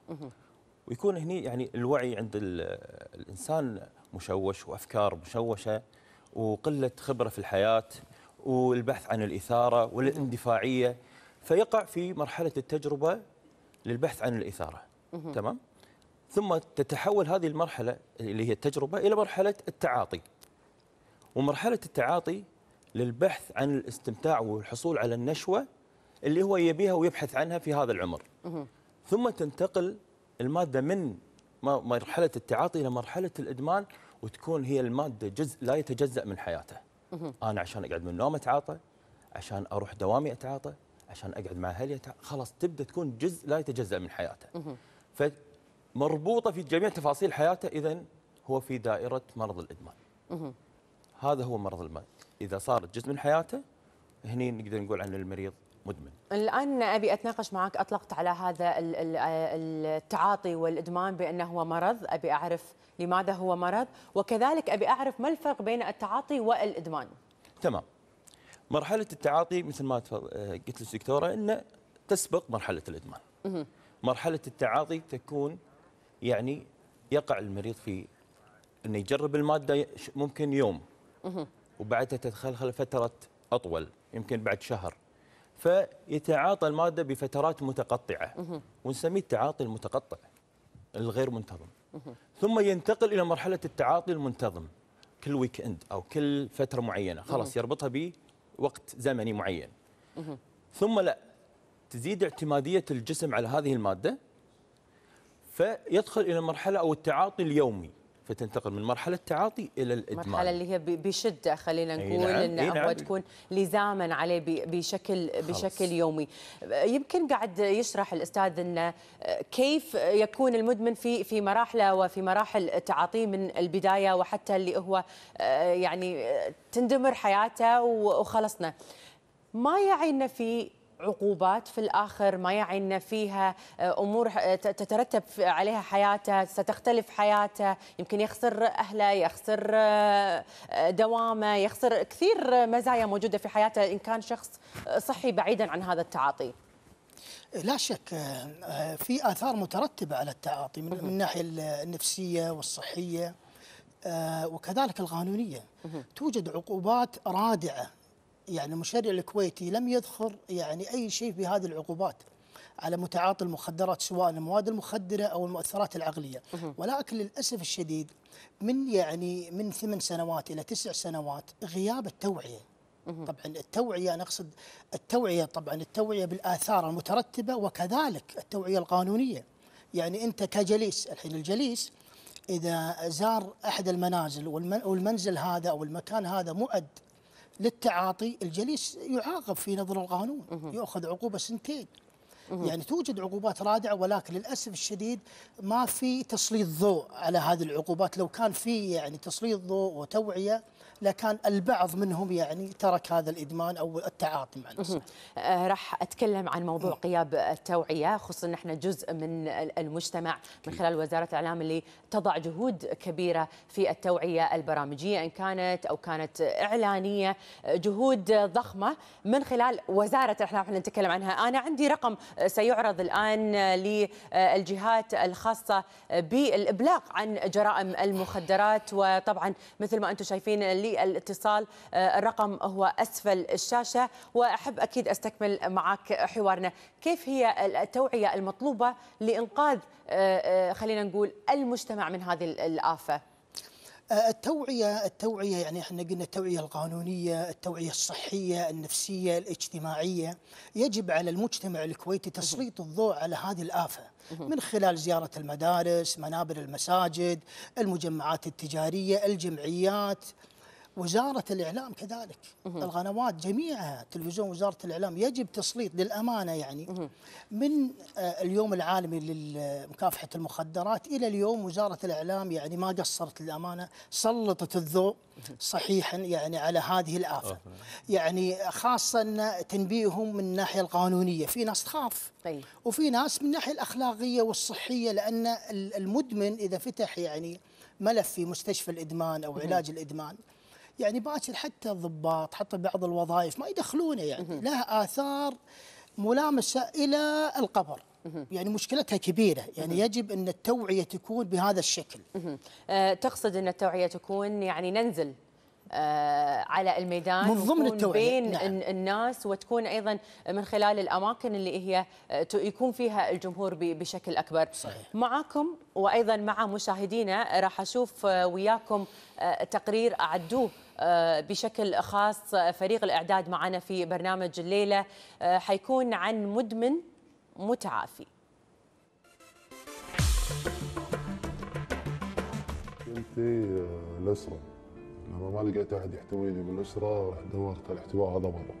ويكون هني يعني الوعي عند الانسان مشوش وافكار مشوشه وقله خبره في الحياه والبحث عن الاثاره والاندفاعيه فيقع في مرحله التجربه للبحث عن الإثارة تمام ثم تتحول هذه المرحلة اللي هي التجربة إلى مرحلة التعاطي ومرحلة التعاطي للبحث عن الاستمتاع والحصول على النشوة اللي هو يبيها ويبحث عنها في هذا العمر ثم تنتقل المادة من مرحلة التعاطي إلى مرحلة الإدمان وتكون هي المادة جزء لا يتجزأ من حياته أنا عشان أقعد من النوم أتعاطى عشان أروح دوامي أتعاطى عشان اقعد مع اهلي خلاص تبدا تكون جزء لا يتجزا من حياته فمربوطه في جميع تفاصيل حياته اذا هو في دائره مرض الادمان هذا هو مرض المال اذا صار جزء من حياته هني نقدر نقول عن المريض مدمن الان ابي اتناقش معك اطلقت على هذا آه، التعاطي والادمان بانه هو مرض ابي اعرف لماذا هو مرض وكذلك ابي اعرف ما الفرق بين التعاطي والادمان تمام مرحله التعاطي مثل ما آه، قلت للدكتوره انه تسبق مرحله الادمان مرحله التعاطي تكون يعني يقع المريض في انه يجرب الماده ممكن يوم وبعدها تتخلخل فتره اطول يمكن بعد شهر فيتعاطى الماده بفترات متقطعه ونسميه التعاطي المتقطع الغير منتظم ثم ينتقل الى مرحله التعاطي المنتظم كل ويك اند او كل فتره معينه خلاص يربطها وقت زمني معين ثم لا تزيد اعتمادية الجسم على هذه المادة فيدخل إلى مرحلة أو التعاطي اليومي فتنتقل من مرحله التعاطي الى الادمان المرحله اللي هي بشده خلينا نقول نعم. ان هو نعم. تكون لزاما عليه بشكل خلص. بشكل يومي يمكن قاعد يشرح الاستاذ انه آه، كيف يكون المدمن في في مراحله وفي مراحل تعاطيه من البدايه وحتى اللي هو آه، يعني آه، تندمر حياته وخلصنا ما يعي في عقوبات في الآخر ما يعني أن فيها آه، أمور آه، تترتب عليها حياته ستختلف حياته يمكن يخسر أهله يخسر آه، دوامه يخسر كثير مزايا موجودة في حياته إن كان شخص صحي بعيدا عن هذا التعاطي لا شك في آثار مترتبة على التعاطي من الناحية النفسية والصحية وكذلك القانونية توجد عقوبات رادعة يعني المشرع الكويتي لم يذخر يعني أي شيء في هذه العقوبات على متعاطي المخدرات سواء المواد المخدرة أو المؤثرات العقلية ولكن للأسف الشديد من يعني من ثمان سنوات إلى تسع سنوات غياب التوعية طبعا التوعية أنا أقصد التوعية طبعا التوعية بالآثار المترتبة وكذلك التوعية القانونية يعني أنت كجليس الحين الجليس إذا زار أحد المنازل والمنزل هذا أو المكان هذا مؤد للتعاطي الجليس يعاقب في نظر القانون يأخذ عقوبة سنتين يعني توجد عقوبات رادعه ولكن للاسف الشديد ما في تسليط ضوء على هذه العقوبات لو كان في يعني تسليط ضوء وتوعيه لكان البعض منهم يعني ترك هذا الادمان او التعاطي مع النساء. آه، راح اتكلم عن موضوع قياب التوعيه خصوصا ان احنا جزء من المجتمع من خلال وزاره الاعلام اللي تضع جهود كبيره في التوعيه البرامجيه ان كانت او كانت اعلانيه جهود ضخمه من خلال وزاره الاعلام احنا نتكلم عنها انا عندي رقم سيعرض الان للجهات الخاصه بالابلاغ عن جرائم المخدرات وطبعا مثل ما انتم شايفين اللي للاتصال آه، الرقم هو أسفل الشاشة وأحب أكيد أستكمل معك حوارنا كيف هي التوعية المطلوبة لإنقاذ آه، آه، خلينا نقول المجتمع من هذه الآفة التوعية التوعية يعني احنا قلنا التوعية القانونية، التوعية الصحية، النفسية، الاجتماعية، يجب على المجتمع الكويتي تسليط الضوء على هذه الآفة من خلال زيارة المدارس، منابر المساجد، المجمعات التجارية، الجمعيات، وزارة الإعلام كذلك مه. القنوات جميعها تلفزيون وزارة الإعلام يجب تسليط للأمانة يعني مه. من آه، اليوم العالمي لمكافحة المخدرات إلى اليوم وزارة الإعلام يعني ما قصرت للأمانة سلطت الضوء صحيحا يعني على هذه الآفة أوه. يعني خاصة تنبيههم من الناحية القانونية في ناس تخاف طيب. وفي ناس من الناحية الأخلاقية والصحية لأن المدمن إذا فتح يعني ملف في مستشفى الإدمان أو مه. علاج الإدمان يعني باكر حتى الضباط حتى بعض الوظائف ما يدخلونه يعني لها آثار ملامسة إلى القبر يعني مشكلتها كبيرة يعني يجب أن التوعية تكون بهذا الشكل أه تقصد أن التوعية تكون يعني ننزل آه على الميدان من ضمن التوعية بين نعم. الناس وتكون ايضا من خلال الاماكن اللي هي آه، يكون فيها الجمهور بشكل اكبر صحيح. معاكم وايضا مع مشاهدينا راح اشوف آه، وياكم آه، تقرير اعدوه آه، بشكل خاص فريق الإعداد معنا في برنامج الليلة آه، حيكون عن مدمن متعافي كنتي آه، الأسرة لما ما لقيت أحد يحتويني بالأسرة رحت دورت الاحتواء هذا برا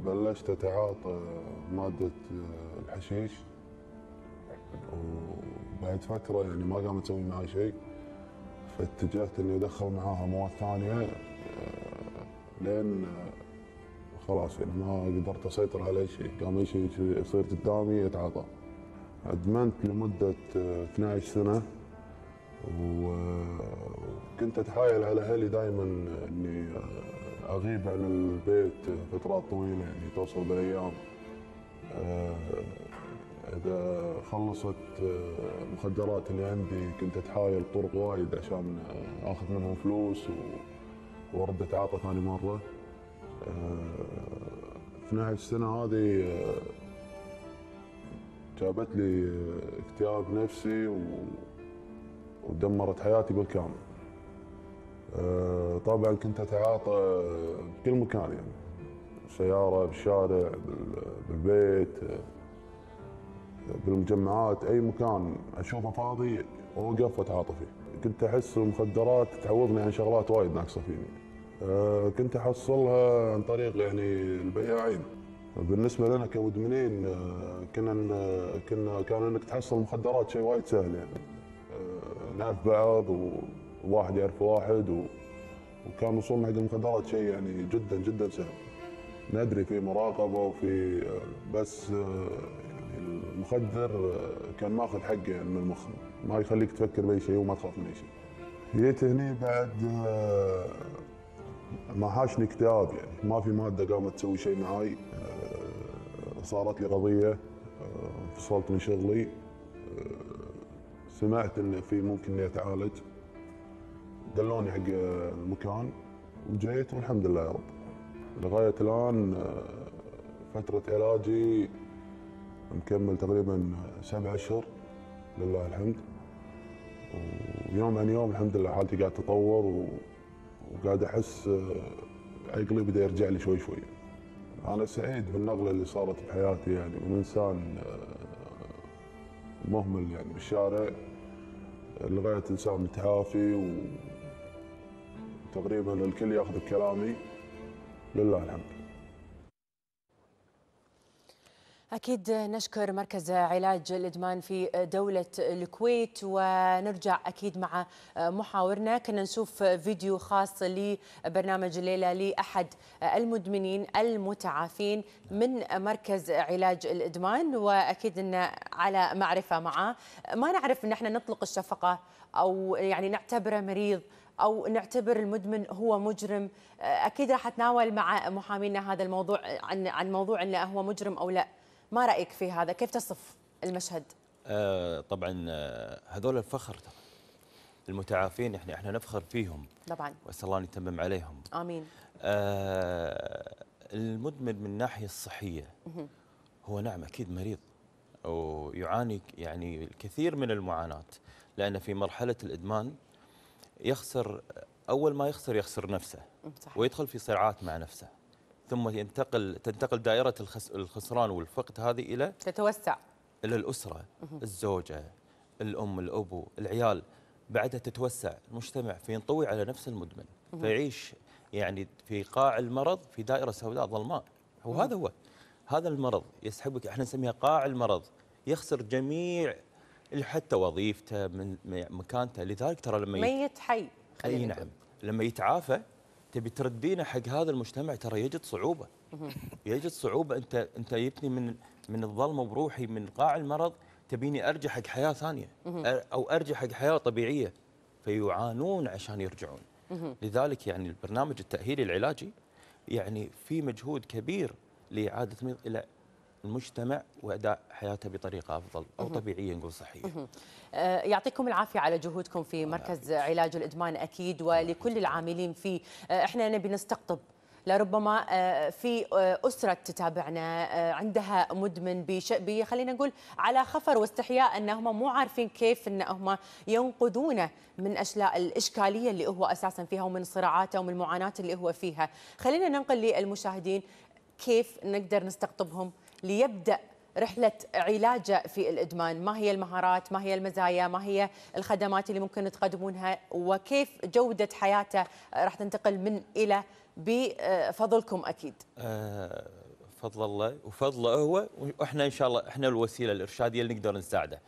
بلشت أتعاطى مادة الحشيش وبعد فترة يعني ما قامت تسوي معي شيء فاتجهت اني ادخل معاها مواد ثانيه آه، لين آه، خلاص يعني ما قدرت اسيطر على اي شيء، قام اي شيء يصير قدامي اتعاطى ادمنت لمده 12 آه، سنه وكنت اتحايل على اهلي دائما اني اغيب عن البيت فترات طويله يعني توصل بالايام. اذا خلصت المخدرات آه، اللي عندي كنت اتحايل طرق وايد عشان اخذ منهم فلوس وارد اتعاطى ثاني مره 12 آه، سنه هذه آه، جابت لي اكتئاب نفسي و... ودمرت حياتي بالكامل طبعا كنت اتعاطى بكل مكان يعني سياره بالشارع بالبيت بالمجمعات اي مكان اشوفه فاضي اوقف واتعاطى فيه كنت احس المخدرات تعوضني عن شغلات وايد ناقصه فيني أه كنت احصلها عن طريق يعني البياعين بالنسبه لنا كمدمنين آه، كنا كنا كان انك تحصل مخدرات شيء وايد سهل يعني آه، نعرف بعض وواحد يعرف واحد و... وكان وصولنا حق المخدرات شيء يعني جدا جدا سهل ندري في مراقبه وفي آه، بس المخدر آه، كان ماخذ حقه من المخ ما يخليك تفكر باي شيء وما تخاف من اي شيء جيت هني بعد آه، ما حاشني اكتئاب يعني ما في ماده قامت تسوي شيء معاي آه، صارت لي قضيه انفصلت من شغلي سمعت انه في ممكن اني اتعالج دلوني حق المكان وجيت والحمد لله يا رب لغايه الان فتره علاجي مكمل تقريبا سبع اشهر لله الحمد ويوم عن يوم الحمد لله حالتي قاعد تتطور وقاعد احس آه، عقلي بدا يرجع لي شوي شوي. انا سعيد بالنقله اللي صارت بحياتي يعني من انسان آه، مهمل يعني بالشارع لغايه انسان متعافي وتقريبا الكل ياخذ بكلامي لله الحمد. أكيد نشكر مركز علاج الإدمان في دولة الكويت ونرجع أكيد مع محاورنا كنا نشوف فيديو خاص لبرنامج الليلة لأحد المدمنين المتعافين من مركز علاج الإدمان وأكيد أن على معرفة معه ما نعرف أن احنا نطلق الشفقة أو يعني نعتبره مريض او نعتبر المدمن هو مجرم اكيد راح اتناول مع محامينا هذا الموضوع عن عن موضوع انه هو مجرم او لا ما رايك في هذا كيف تصف المشهد آه طبعا آه، هذول الفخر المتعافين احنا احنا نفخر فيهم طبعا واسال الله ان يتمم عليهم امين آه المدمن من الناحيه الصحيه هو نعم اكيد مريض ويعاني يعني الكثير من المعاناه لان في مرحله الادمان يخسر اول ما يخسر يخسر نفسه صح. ويدخل في صراعات مع نفسه ثم ينتقل تنتقل دائرة الخسران والفقد هذه إلى تتوسع إلى الأسرة الزوجة الأم الأبو العيال بعدها تتوسع المجتمع فينطوي على نفس المدمن فيعيش يعني في قاع المرض في دائرة سوداء ظلماء وهذا هو هذا المرض يسحبك احنا نسميها قاع المرض يخسر جميع حتى وظيفته من مكانته لذلك ترى لما ميت حي اي نعم لما يتعافى تبي تردينا حق هذا المجتمع ترى يجد صعوبه يجد صعوبه انت انت جبتني من من الظلمه بروحي من قاع المرض تبيني ارجع حق حياه ثانيه او ارجع حق حياه طبيعيه فيعانون عشان يرجعون لذلك يعني البرنامج التاهيلي العلاجي يعني في مجهود كبير لاعاده الى المجتمع واداء حياته بطريقه افضل او طبيعيه نقول صحيه. آه، يعطيكم العافيه على جهودكم في مركز علاج الادمان اكيد ولكل العاملين فيه، آه، احنا نبي نستقطب لربما آه، في أسرة تتابعنا عندها مدمن خلينا نقول على خفر واستحياء أنهم مو عارفين كيف أنهم ينقذونه من أشلاء الإشكالية اللي هو أساسا فيها ومن صراعاته ومن المعاناة اللي هو فيها خلينا ننقل للمشاهدين كيف نقدر نستقطبهم ليبدأ رحلة علاجه في الإدمان ما هي المهارات ما هي المزايا ما هي الخدمات اللي ممكن تقدمونها وكيف جودة حياته راح تنتقل من إلى بفضلكم أكيد آه، فضل الله وفضله هو وإحنا إن شاء الله إحنا الوسيلة الإرشادية اللي نقدر نساعده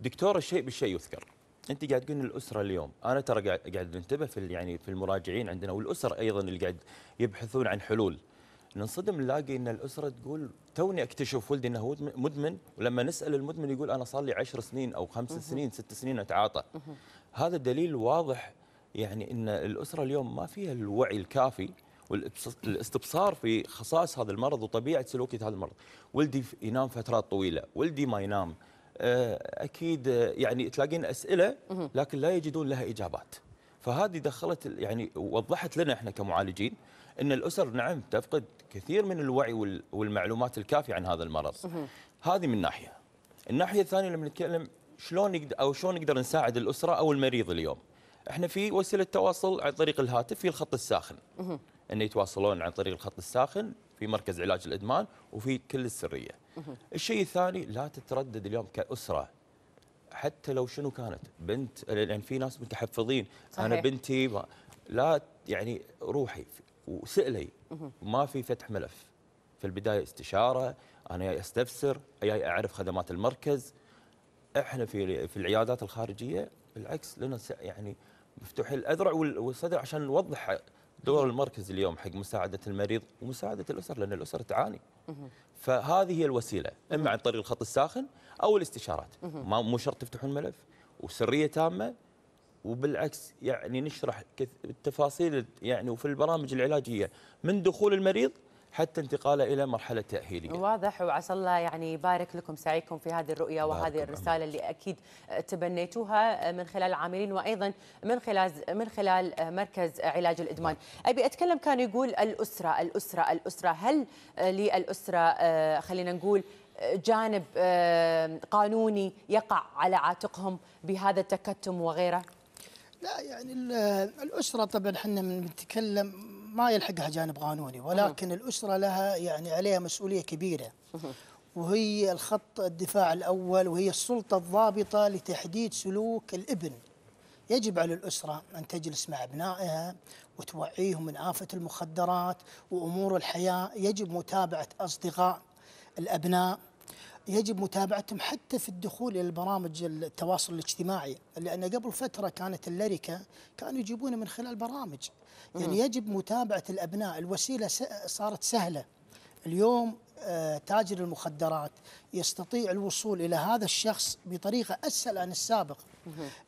دكتور الشيء بالشيء يذكر انت قاعد تقول الاسره اليوم انا ترى قاعد انتبه في يعني في المراجعين عندنا والاسر ايضا اللي قاعد يبحثون عن حلول ننصدم نلاقي ان الاسره تقول توني اكتشف ولدي انه مدمن ولما نسال المدمن يقول انا صار لي 10 سنين او خمس سنين ست سنين اتعاطى هذا دليل واضح يعني ان الاسره اليوم ما فيها الوعي الكافي والاستبصار في خصائص هذا المرض وطبيعه سلوكيه هذا المرض ولدي ينام فترات طويله ولدي ما ينام آه، اكيد آه، يعني تلاقين اسئله لكن لا يجدون لها اجابات فهذه دخلت يعني وضحت لنا احنا كمعالجين ان الاسر نعم تفقد كثير من الوعي والمعلومات الكافيه عن هذا المرض. هذه من ناحيه. الناحيه الثانيه لما نتكلم شلون نقدر او شلون نقدر نساعد الاسره او المريض اليوم. احنا في وسيله تواصل عن طريق الهاتف في الخط الساخن. انه يتواصلون عن طريق الخط الساخن في مركز علاج الادمان وفي كل السريه. الشيء الثاني لا تتردد اليوم كاسره حتى لو شنو كانت بنت لان في ناس متحفظين صحيح. انا بنتي لا يعني روحي وسالي ما في فتح ملف في البدايه استشاره انا جاي استفسر جاي اعرف خدمات المركز احنا في في العيادات الخارجيه بالعكس لنا يعني مفتوح الأذرع والصدر عشان نوضح دور المركز اليوم حق مساعدة المريض ومساعدة الأسر لأن الأسر تعاني فهذه هي الوسيلة إما عن طريق الخط الساخن أو الاستشارات ما مو شرط تفتحون ملف وسرية تامة وبالعكس يعني نشرح التفاصيل يعني وفي البرامج العلاجيه من دخول المريض حتى انتقاله الى مرحله تاهيليه. واضح وعسى الله يعني يبارك لكم سعيكم في هذه الرؤيه وهذه الرساله اللي اكيد تبنيتوها من خلال العاملين وايضا من خلال من خلال مركز علاج الادمان. بارك. نعم. ابي اتكلم كان يقول الاسره الاسره الاسره هل للاسره آه، خلينا نقول جانب آه، قانوني يقع على عاتقهم بهذا التكتم وغيره؟ لا يعني الأسرة طبعا احنا بنتكلم ما يلحقها جانب قانوني ولكن الأسرة لها يعني عليها مسؤولية كبيرة وهي الخط الدفاع الأول وهي السلطة الضابطة لتحديد سلوك الابن يجب على الأسرة أن تجلس مع أبنائها وتوعيهم من آفة المخدرات وأمور الحياة يجب متابعة أصدقاء الأبناء يجب متابعتهم حتى في الدخول الى البرامج التواصل الاجتماعي لان قبل فتره كانت اللركه كانوا يجيبونه من خلال برامج يعني يجب متابعه الابناء الوسيله صارت سهله اليوم آه، تاجر المخدرات يستطيع الوصول الى هذا الشخص بطريقه اسهل عن السابق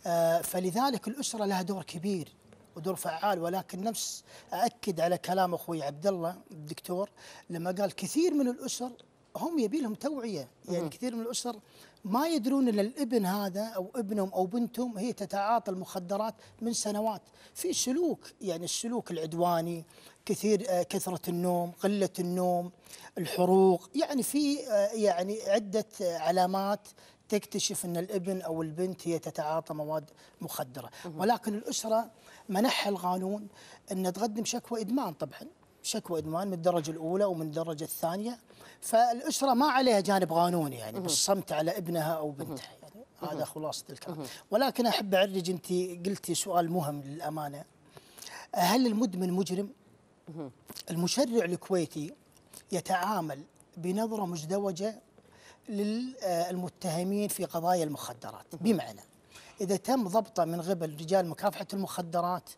آه، فلذلك الاسره لها دور كبير ودور فعال ولكن نفس اكد على كلام اخوي عبد الله الدكتور لما قال كثير من الاسر هم يبي لهم توعيه يعني كثير من الاسر ما يدرون ان الابن هذا او ابنهم او بنتهم هي تتعاطى المخدرات من سنوات في سلوك يعني السلوك العدواني كثير آه، كثره النوم قله النوم الحروق يعني في آه، يعني عده آه، علامات تكتشف ان الابن او البنت هي تتعاطى مواد مخدره ولكن الاسره منح القانون ان تقدم شكوى ادمان طبعا شكوى ادمان من الدرجه الاولى ومن الدرجه الثانيه فالاسره ما عليها جانب قانوني يعني بالصمت على ابنها او بنتها يعني هذا خلاصه الكلام ولكن احب اعرج انت قلتي سؤال مهم للامانه هل المدمن مجرم؟ المشرع الكويتي يتعامل بنظره مزدوجه للمتهمين في قضايا المخدرات بمعنى إذا تم ضبطه من قبل رجال مكافحة المخدرات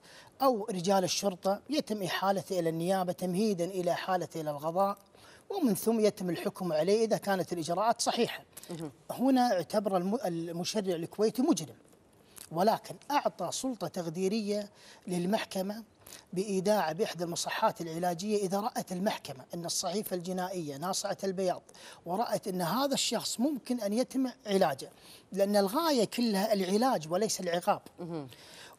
أو رجال الشرطة يتم إحالته إلى النيابة تمهيدا إلى إحالته إلى القضاء ومن ثم يتم الحكم عليه إذا كانت الإجراءات صحيحة هنا اعتبر المشرع الكويتي مجرم ولكن أعطى سلطة تقديرية للمحكمة بإيداع بإحدى المصحات العلاجية إذا رأت المحكمة أن الصحيفة الجنائية ناصعة البياض ورأت أن هذا الشخص ممكن أن يتم علاجه لأن الغاية كلها العلاج وليس العقاب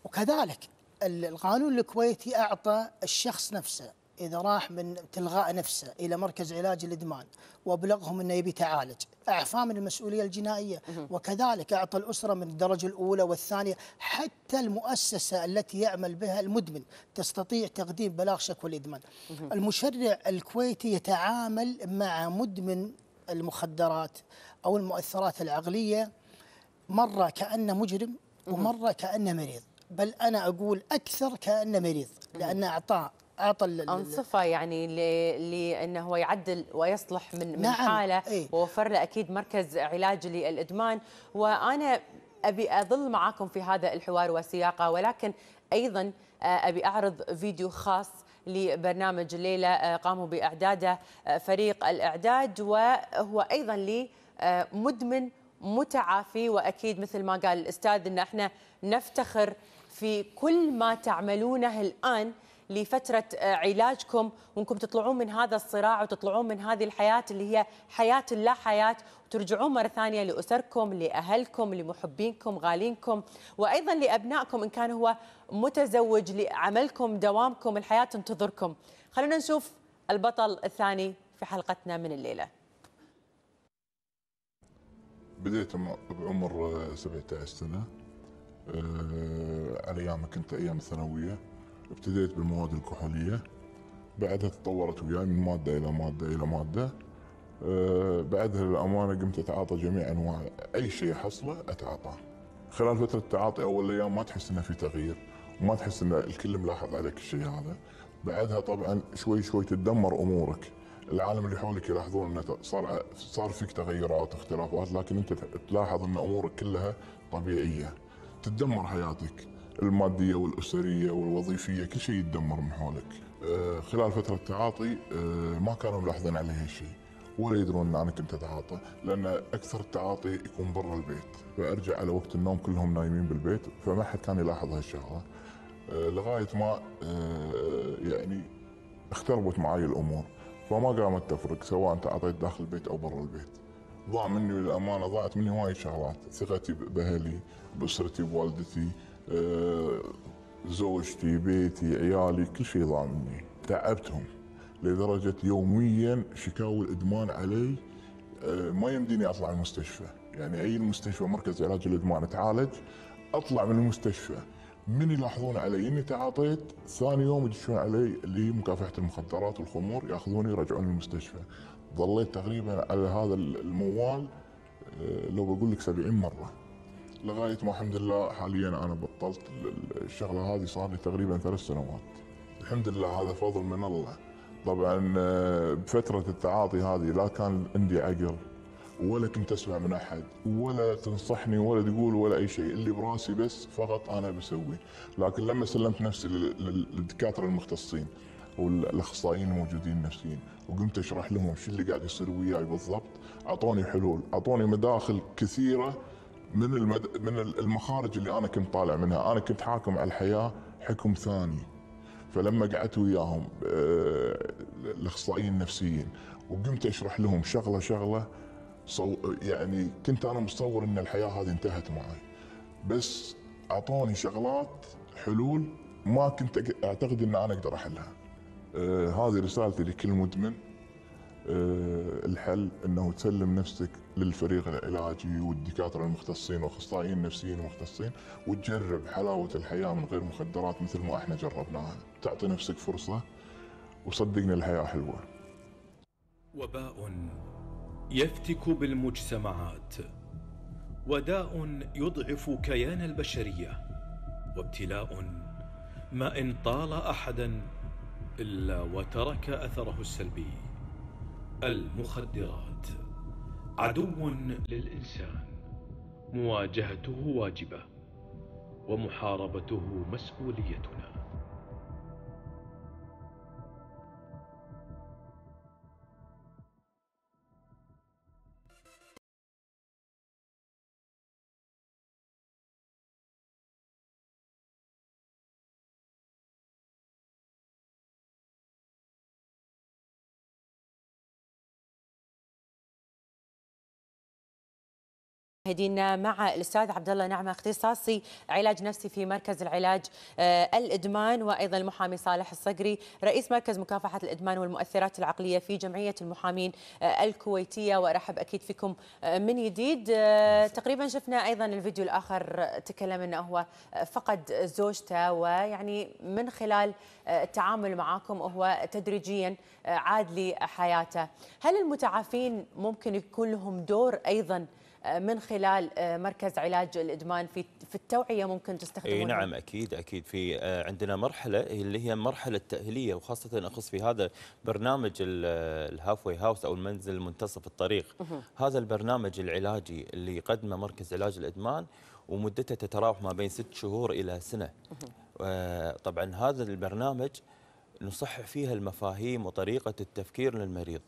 وكذلك القانون الكويتي أعطى الشخص نفسه إذا راح من تلغاء نفسه إلى مركز علاج الإدمان وأبلغهم أنه يبي تعالج أعفاه من المسؤولية الجنائية وكذلك أعطى الأسرة من الدرجة الأولى والثانية حتى المؤسسة التي يعمل بها المدمن تستطيع تقديم بلاغ شكوى الإدمان المشرع الكويتي يتعامل مع مدمن المخدرات أو المؤثرات العقلية مرة كأنه مجرم ومرة كأنه مريض بل أنا أقول أكثر كأنه مريض لأن اعطى اعطى انصفه يعني لانه هو يعدل ويصلح من نعم من حاله ايه ووفر له اكيد مركز علاج للادمان وانا ابي اظل معاكم في هذا الحوار وسياقه ولكن ايضا آه، ابي اعرض فيديو خاص لبرنامج ليلى آه، قاموا باعداده آه، فريق الاعداد وهو ايضا لمدمن متعافي واكيد مثل ما قال الاستاذ ان احنا نفتخر في كل ما تعملونه الآن لفترة آه، علاجكم وانكم تطلعون من هذا الصراع وتطلعون من هذه الحياة اللي هي حياة اللا حياة وترجعون مرة ثانية لأسركم لأهلكم لمحبينكم غالينكم وأيضا لأبنائكم إن كان هو متزوج لعملكم دوامكم الحياة تنتظركم خلونا نشوف البطل الثاني في حلقتنا من الليلة بديت بعمر 17 آه، سنة على آه، ايامك كنت ايام الثانويه ابتديت بالمواد الكحوليه بعدها تطورت وياي من ماده الى ماده الى ماده أه بعدها للامانه قمت اتعاطى جميع انواع اي شيء احصله اتعاطاه. خلال فتره التعاطي اول ايام ما تحس انه في تغيير وما تحس ان الكل ملاحظ عليك الشيء هذا. بعدها طبعا شوي شوي تتدمر امورك. العالم اللي حولك يلاحظون انه صار صار فيك تغيرات واختلافات لكن انت تلاحظ ان امورك كلها طبيعيه. تتدمر حياتك الماديه والاسريه والوظيفيه كل شيء يتدمر من حولك آه، خلال فتره التعاطي آه، ما كانوا ملاحظين على هالشيء ولا يدرون ان انا كنت اتعاطى لان اكثر التعاطي يكون برا البيت فارجع على وقت النوم كلهم نايمين بالبيت فما حد كان يلاحظ هالشغله آه، لغايه ما يعني اختربت معي الامور فما قامت تفرق سواء تعاطيت داخل البيت او برا البيت ضاع مني للامانه ضاعت مني وايد شغلات ثقتي باهلي باسرتي بوالدتي آه، زوجتي بيتي عيالي كل شيء ضاع مني تعبتهم لدرجه يوميا شكاوي الادمان علي آه، ما يمديني اطلع المستشفى يعني اي المستشفى مركز علاج الادمان اتعالج اطلع من المستشفى من يلاحظون علي اني تعاطيت ثاني يوم يدشون علي اللي هي مكافحه المخدرات والخمور ياخذوني يرجعوني المستشفى ظليت تقريبا على هذا الموال آه، لو بقول لك 70 مره لغايه ما الحمد لله حاليا انا بطلت الشغله هذه صار لي تقريبا ثلاث سنوات الحمد لله هذا فضل من الله طبعا آه، بفتره التعاطي هذه لا كان عندي عقل ولا كنت اسمع من احد ولا تنصحني ولا تقول ولا اي شيء اللي براسي بس فقط انا بسوي لكن لما سلمت نفسي للدكاتره المختصين والاخصائيين الموجودين النفسيين وقمت اشرح لهم شو اللي قاعد يصير وياي بالضبط اعطوني حلول اعطوني مداخل كثيره من المد... من المخارج اللي انا كنت طالع منها، انا كنت حاكم على الحياه حكم ثاني. فلما قعدت وياهم آه، الاخصائيين النفسيين وقمت اشرح لهم شغله شغله صو... يعني كنت انا متصور ان الحياه هذه انتهت معي. بس اعطوني شغلات حلول ما كنت اعتقد ان انا اقدر احلها. آه، هذه رسالتي لكل مدمن آه، الحل انه تسلم نفسك للفريق العلاجي والدكاتره المختصين واخصائيين نفسيين مختصين وتجرب حلاوه الحياه من غير مخدرات مثل ما احنا جربناها، تعطي نفسك فرصه وصدقني الحياه حلوه. وباء يفتك بالمجتمعات وداء يضعف كيان البشريه وابتلاء ما ان طال احدا الا وترك اثره السلبي المخدرات عدو للإنسان مواجهته واجبة ومحاربته مسؤوليتنا مشاهدينا مع الاستاذ عبد الله نعمه اختصاصي علاج نفسي في مركز العلاج آه، الادمان وايضا المحامي صالح الصقري رئيس مركز مكافحه الادمان والمؤثرات العقليه في جمعيه المحامين آه، الكويتيه وارحب اكيد فيكم آه، من جديد تقريبا شفنا ايضا الفيديو الاخر تكلم انه هو فقد زوجته ويعني من خلال التعامل معاكم هو تدريجيا عاد لحياته هل المتعافين ممكن يكون لهم دور ايضا من خلال آه، مركز علاج الادمان في في التوعيه ممكن تستخدمونها؟ اي نعم اكيد اكيد في آه، عندنا مرحله اللي هي مرحله تاهيليه وخاصه اخص في هذا برنامج واي هاوس او المنزل منتصف الطريق هذا البرنامج العلاجي اللي يقدمه مركز علاج الادمان ومدته تتراوح ما بين ست شهور الى سنه آه، طبعا هذا البرنامج نصحح فيها المفاهيم وطريقه التفكير للمريض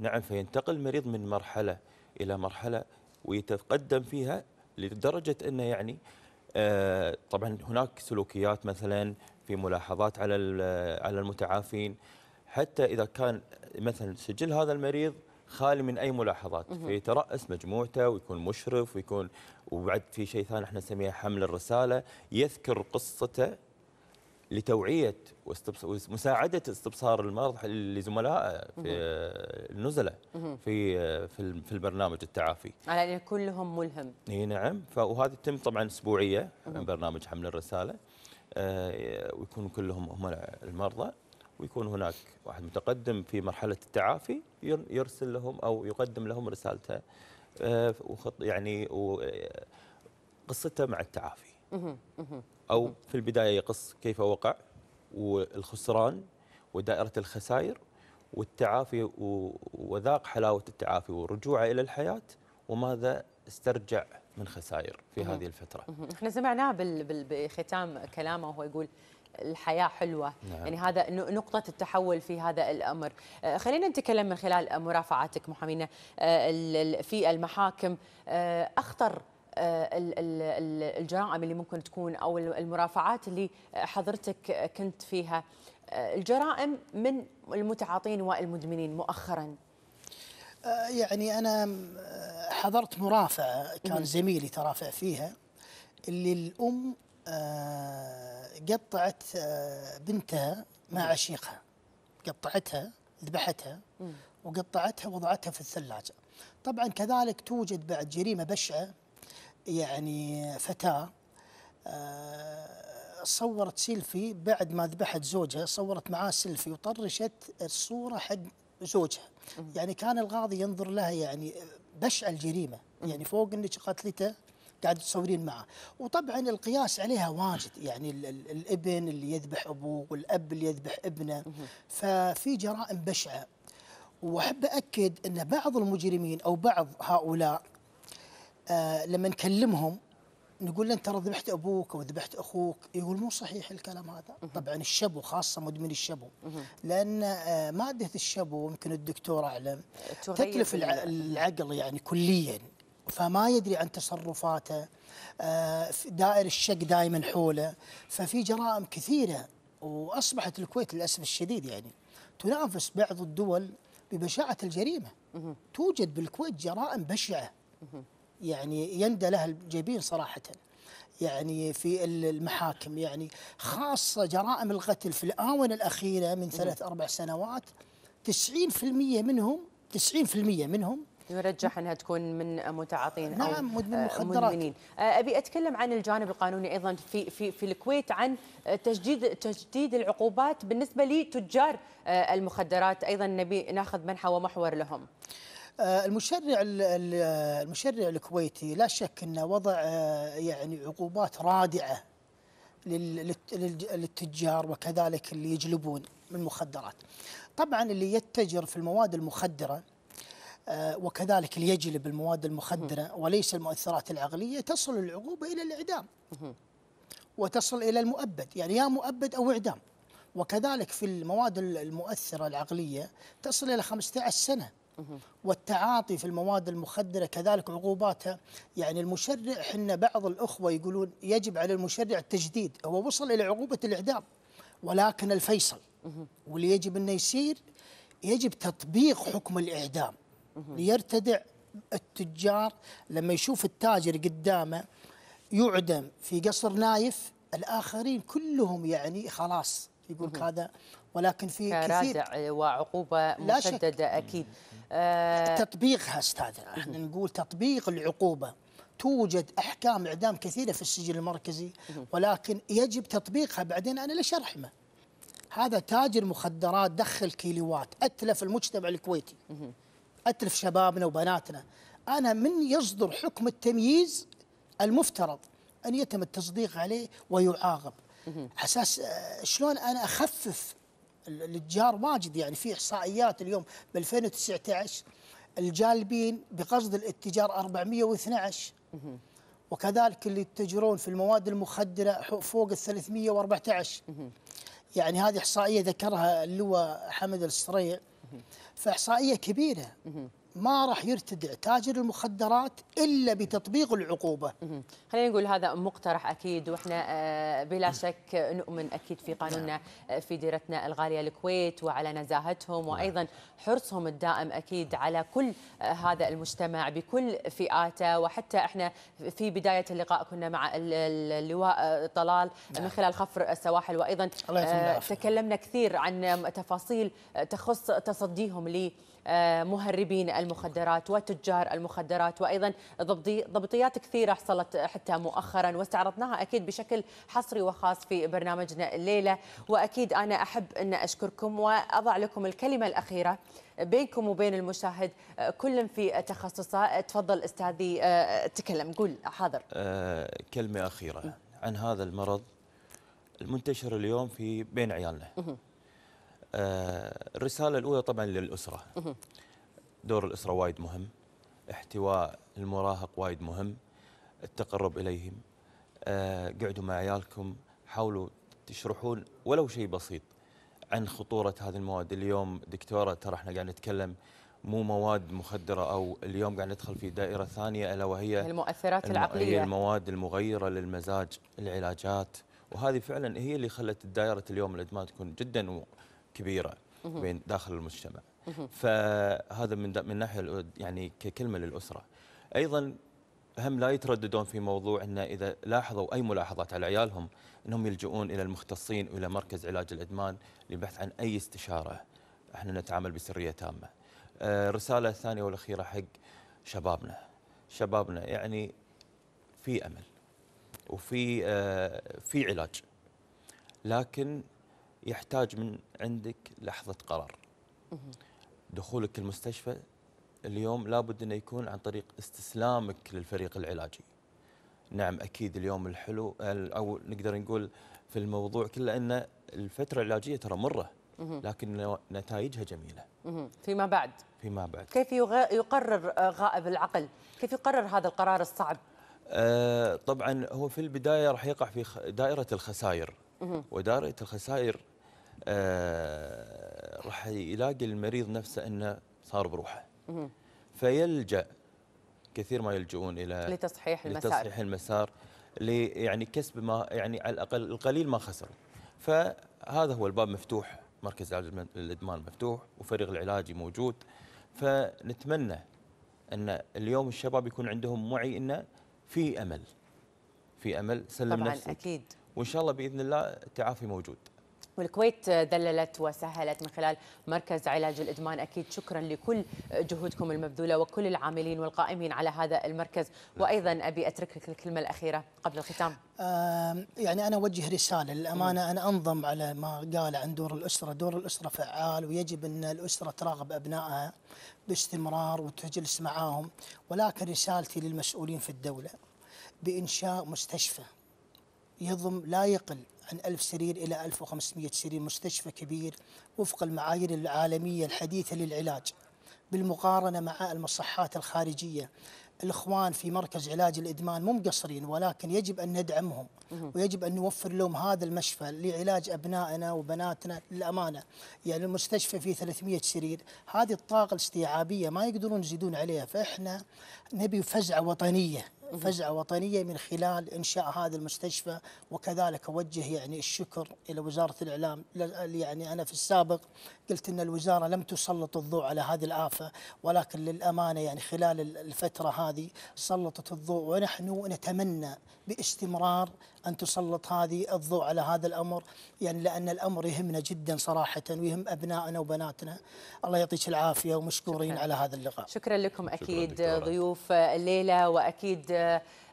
نعم فينتقل المريض من مرحله الى مرحله ويتقدم فيها لدرجه انه يعني آه، طبعا هناك سلوكيات مثلا في ملاحظات على على المتعافين حتى اذا كان مثلا سجل هذا المريض خالي من اي ملاحظات فيتراس مجموعته ويكون مشرف ويكون وبعد في شيء ثاني احنا نسميه حمل الرساله يذكر قصته لتوعيه ومساعده استبصار المرض لزملائه في النزلاء في في البرنامج التعافي. على ان كلهم ملهم. اي نعم وهذه تتم طبعا اسبوعيه من برنامج حمل الرساله آه، ويكون كلهم هم المرضى ويكون هناك واحد متقدم في مرحله التعافي يرسل لهم او يقدم لهم رسالته آه، وخط يعني وقصته مع التعافي. أو في البداية يقص كيف وقع والخسران ودائرة الخسائر والتعافي وذاق حلاوة التعافي ورجوعه إلى الحياة وماذا استرجع من خسائر في هذه الفترة احنا سمعناه بختام كلامه وهو يقول الحياة حلوة نعم. يعني هذا نقطة التحول في هذا الأمر آه، خلينا نتكلم من خلال مرافعاتك محامينا آه، في المحاكم آه، أخطر آه، الجرائم اللي ممكن تكون او المرافعات اللي حضرتك كنت فيها آه، الجرائم من المتعاطين والمدمنين مؤخرا آه، يعني انا حضرت مرافعه كان زميلي ترافع فيها اللي الام قطعت بنتها مع عشيقها قطعتها ذبحتها وقطعتها وضعتها في الثلاجه طبعا كذلك توجد بعد جريمه بشعه يعني فتاه آه، صورت سيلفي بعد ما ذبحت زوجها صورت معاه سيلفي وطرشت الصوره حق زوجها يعني كان القاضي ينظر لها يعني بشع الجريمه يعني فوق انك قتلته قاعد تصورين معه وطبعا القياس عليها واجد يعني الـ الـ الابن اللي يذبح ابوه والاب اللي يذبح ابنه ففي جرائم بشعه واحب اكد ان بعض المجرمين او بعض هؤلاء آه لما نكلمهم نقول له ترى ذبحت ابوك او ذبحت اخوك يقول مو صحيح الكلام هذا طبعا الشبو خاصه مدمن الشبو لان آه، ماده الشبو يمكن الدكتور اعلم تتلف العقل يعني كليا فما يدري عن تصرفاته آه، دائر الشك دائما حوله ففي جرائم كثيره واصبحت الكويت للاسف الشديد يعني تنافس بعض الدول ببشاعه الجريمه توجد بالكويت جرائم بشعه يعني يندى لها الجبين صراحة يعني في المحاكم يعني خاصة جرائم القتل في الآونة الأخيرة من ثلاث أربع سنوات 90% منهم 90% منهم يرجح انها تكون من متعاطين او نعم مدمن آه، مخدرات مدمنين آه، ابي اتكلم عن الجانب القانوني ايضا في في في الكويت عن تجديد تجديد العقوبات بالنسبه لتجار آه، المخدرات ايضا نبي ناخذ منحى ومحور لهم آه، المشرع آه، المشرع الكويتي لا شك انه وضع آه، يعني عقوبات رادعه للتجار وكذلك اللي يجلبون من المخدرات. طبعا اللي يتجر في المواد المخدره وكذلك اللي يجلب المواد المخدره وليس المؤثرات العقليه تصل العقوبه الى الاعدام. وتصل الى المؤبد، يعني يا مؤبد او اعدام. وكذلك في المواد المؤثره العقليه تصل الى 15 سنه. والتعاطي في المواد المخدره كذلك عقوباتها يعني المشرع حنا بعض الاخوه يقولون يجب على المشرع التجديد هو وصل الى عقوبه الاعدام ولكن الفيصل واللي يجب انه يصير يجب تطبيق حكم الاعدام ليرتدع التجار لما يشوف التاجر قدامه يعدم في قصر نايف الاخرين كلهم يعني خلاص يقول هذا ولكن في كثير وعقوبه مشدده اكيد آه تطبيقها استاذ احنا نقول تطبيق العقوبه توجد احكام اعدام كثيره في السجن المركزي ولكن يجب تطبيقها بعدين انا ليش ارحمه؟ هذا تاجر مخدرات دخل كيلوات اتلف المجتمع الكويتي اتلف شبابنا وبناتنا انا من يصدر حكم التمييز المفترض ان يتم التصديق عليه ويعاقب اساس آه، شلون انا اخفف الاتجار واجد يعني في احصائيات اليوم ب 2019 الجالبين بقصد الاتجار 412 وكذلك اللي يتجرون في المواد المخدره فوق ال 314 يعني هذه احصائيه ذكرها اللواء حمد السريع فاحصائيه كبيره ما راح يرتدع تاجر المخدرات الا بتطبيق العقوبه. خلينا نقول هذا مقترح اكيد واحنا آه، بلا شك نؤمن اكيد في قانوننا آه، في ديرتنا الغاليه الكويت وعلى نزاهتهم نعم. وايضا حرصهم الدائم اكيد على كل آه، هذا المجتمع بكل فئاته وحتى احنا في بدايه اللقاء كنا مع اللواء طلال نعم. من خلال خفر السواحل وايضا تكلمنا كثير عن تفاصيل تخص تصديهم لي مهربين المخدرات وتجار المخدرات وايضا ضبطيات كثيره حصلت حتى مؤخرا واستعرضناها اكيد بشكل حصري وخاص في برنامجنا الليله واكيد انا احب ان اشكركم واضع لكم الكلمه الاخيره بينكم وبين المشاهد كل في تخصصه تفضل استاذي آه، تكلم قول حاضر أه كلمه اخيره عن هذا المرض المنتشر اليوم في بين عيالنا آه، الرسالة الأولى طبعا للأسرة دور الأسرة وايد مهم احتواء المراهق وايد مهم التقرب إليهم آه، قعدوا مع عيالكم حاولوا تشرحون ولو شيء بسيط عن خطورة هذه المواد اليوم دكتورة ترى احنا قاعد نتكلم مو مواد مخدرة أو اليوم قاعد ندخل في دائرة ثانية ألا وهي يعني المؤثرات الم... العقلية هي المواد المغيرة للمزاج العلاجات وهذه فعلا هي اللي خلت دائرة اليوم الإدمان تكون جدا كبيره بين داخل المجتمع فهذا من من ناحيه يعني ككلمه للاسره ايضا هم لا يترددون في موضوع ان اذا لاحظوا اي ملاحظات على عيالهم انهم يلجؤون الى المختصين والى مركز علاج الادمان للبحث عن اي استشاره احنا نتعامل بسريه تامه آه، الرساله الثانيه والاخيره حق شبابنا شبابنا يعني في امل وفي آه، في علاج لكن يحتاج من عندك لحظه قرار دخولك المستشفى اليوم لابد انه يكون عن طريق استسلامك للفريق العلاجي نعم اكيد اليوم الحلو او نقدر نقول في الموضوع كله ان الفتره العلاجيه ترى مره لكن نتائجها جميله فيما بعد فيما بعد كيف يقرر آه، غائب العقل كيف يقرر هذا القرار الصعب آه، طبعا هو في البدايه راح يقع في دائره الخسائر ودائره الخسائر آه، راح يلاقي المريض نفسه انه صار بروحه فيلجا كثير ما يلجؤون الى لتصحيح المسار لتصحيح المسار لي يعني كسب ما يعني على الاقل القليل ما خسر فهذا هو الباب مفتوح مركز علاج الادمان مفتوح وفريق العلاجي موجود فنتمنى ان اليوم الشباب يكون عندهم وعي انه في امل في امل سلم طبعا نفسك اكيد وان شاء الله باذن الله التعافي موجود والكويت دللت وسهلت من خلال مركز علاج الادمان اكيد شكرا لكل جهودكم المبذوله وكل العاملين والقائمين على هذا المركز وايضا ابي اترك لك الكلمه الاخيره قبل الختام يعني انا اوجه رساله للامانه انا انضم على ما قال عن دور الاسره دور الاسره فعال ويجب ان الاسره تراقب ابنائها باستمرار وتجلس معاهم ولكن رسالتي للمسؤولين في الدوله بانشاء مستشفى يضم لا يقل عن 1000 سرير إلى 1500 سرير مستشفى كبير وفق المعايير العالمية الحديثة للعلاج بالمقارنة مع المصحات الخارجية الإخوان في مركز علاج الإدمان مو مقصرين ولكن يجب أن ندعمهم ويجب أن نوفر لهم هذا المشفى لعلاج أبنائنا وبناتنا للأمانة يعني المستشفى فيه 300 سرير هذه الطاقة الاستيعابية ما يقدرون يزيدون عليها فإحنا نبي فزعة وطنية فزعه وطنية من خلال إنشاء هذا المستشفى وكذلك أوجه يعني الشكر إلى وزارة الإعلام يعني أنا في السابق قلت ان الوزاره لم تسلط الضوء على هذه الافه ولكن للامانه يعني خلال الفتره هذه سلطت الضوء ونحن نتمنى باستمرار ان تسلط هذه الضوء على هذا الامر يعني لان الامر يهمنا جدا صراحه ويهم ابنائنا وبناتنا الله يعطيك العافيه ومشكورين شكرا. على هذا اللقاء شكرا لكم اكيد شكرا ضيوف الليله واكيد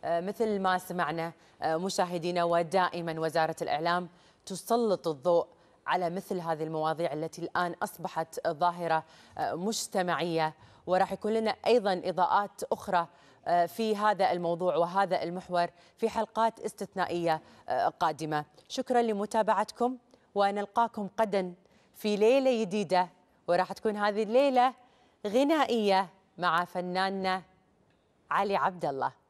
مثل ما سمعنا مشاهدينا ودائما وزاره الاعلام تسلط الضوء على مثل هذه المواضيع التي الآن أصبحت ظاهرة آه، مجتمعية وراح يكون لنا أيضا إضاءات أخرى آه، في هذا الموضوع وهذا المحور في حلقات استثنائية آه، قادمة شكرا لمتابعتكم ونلقاكم قدا في ليلة جديدة وراح تكون هذه الليلة غنائية مع فناننا علي عبد الله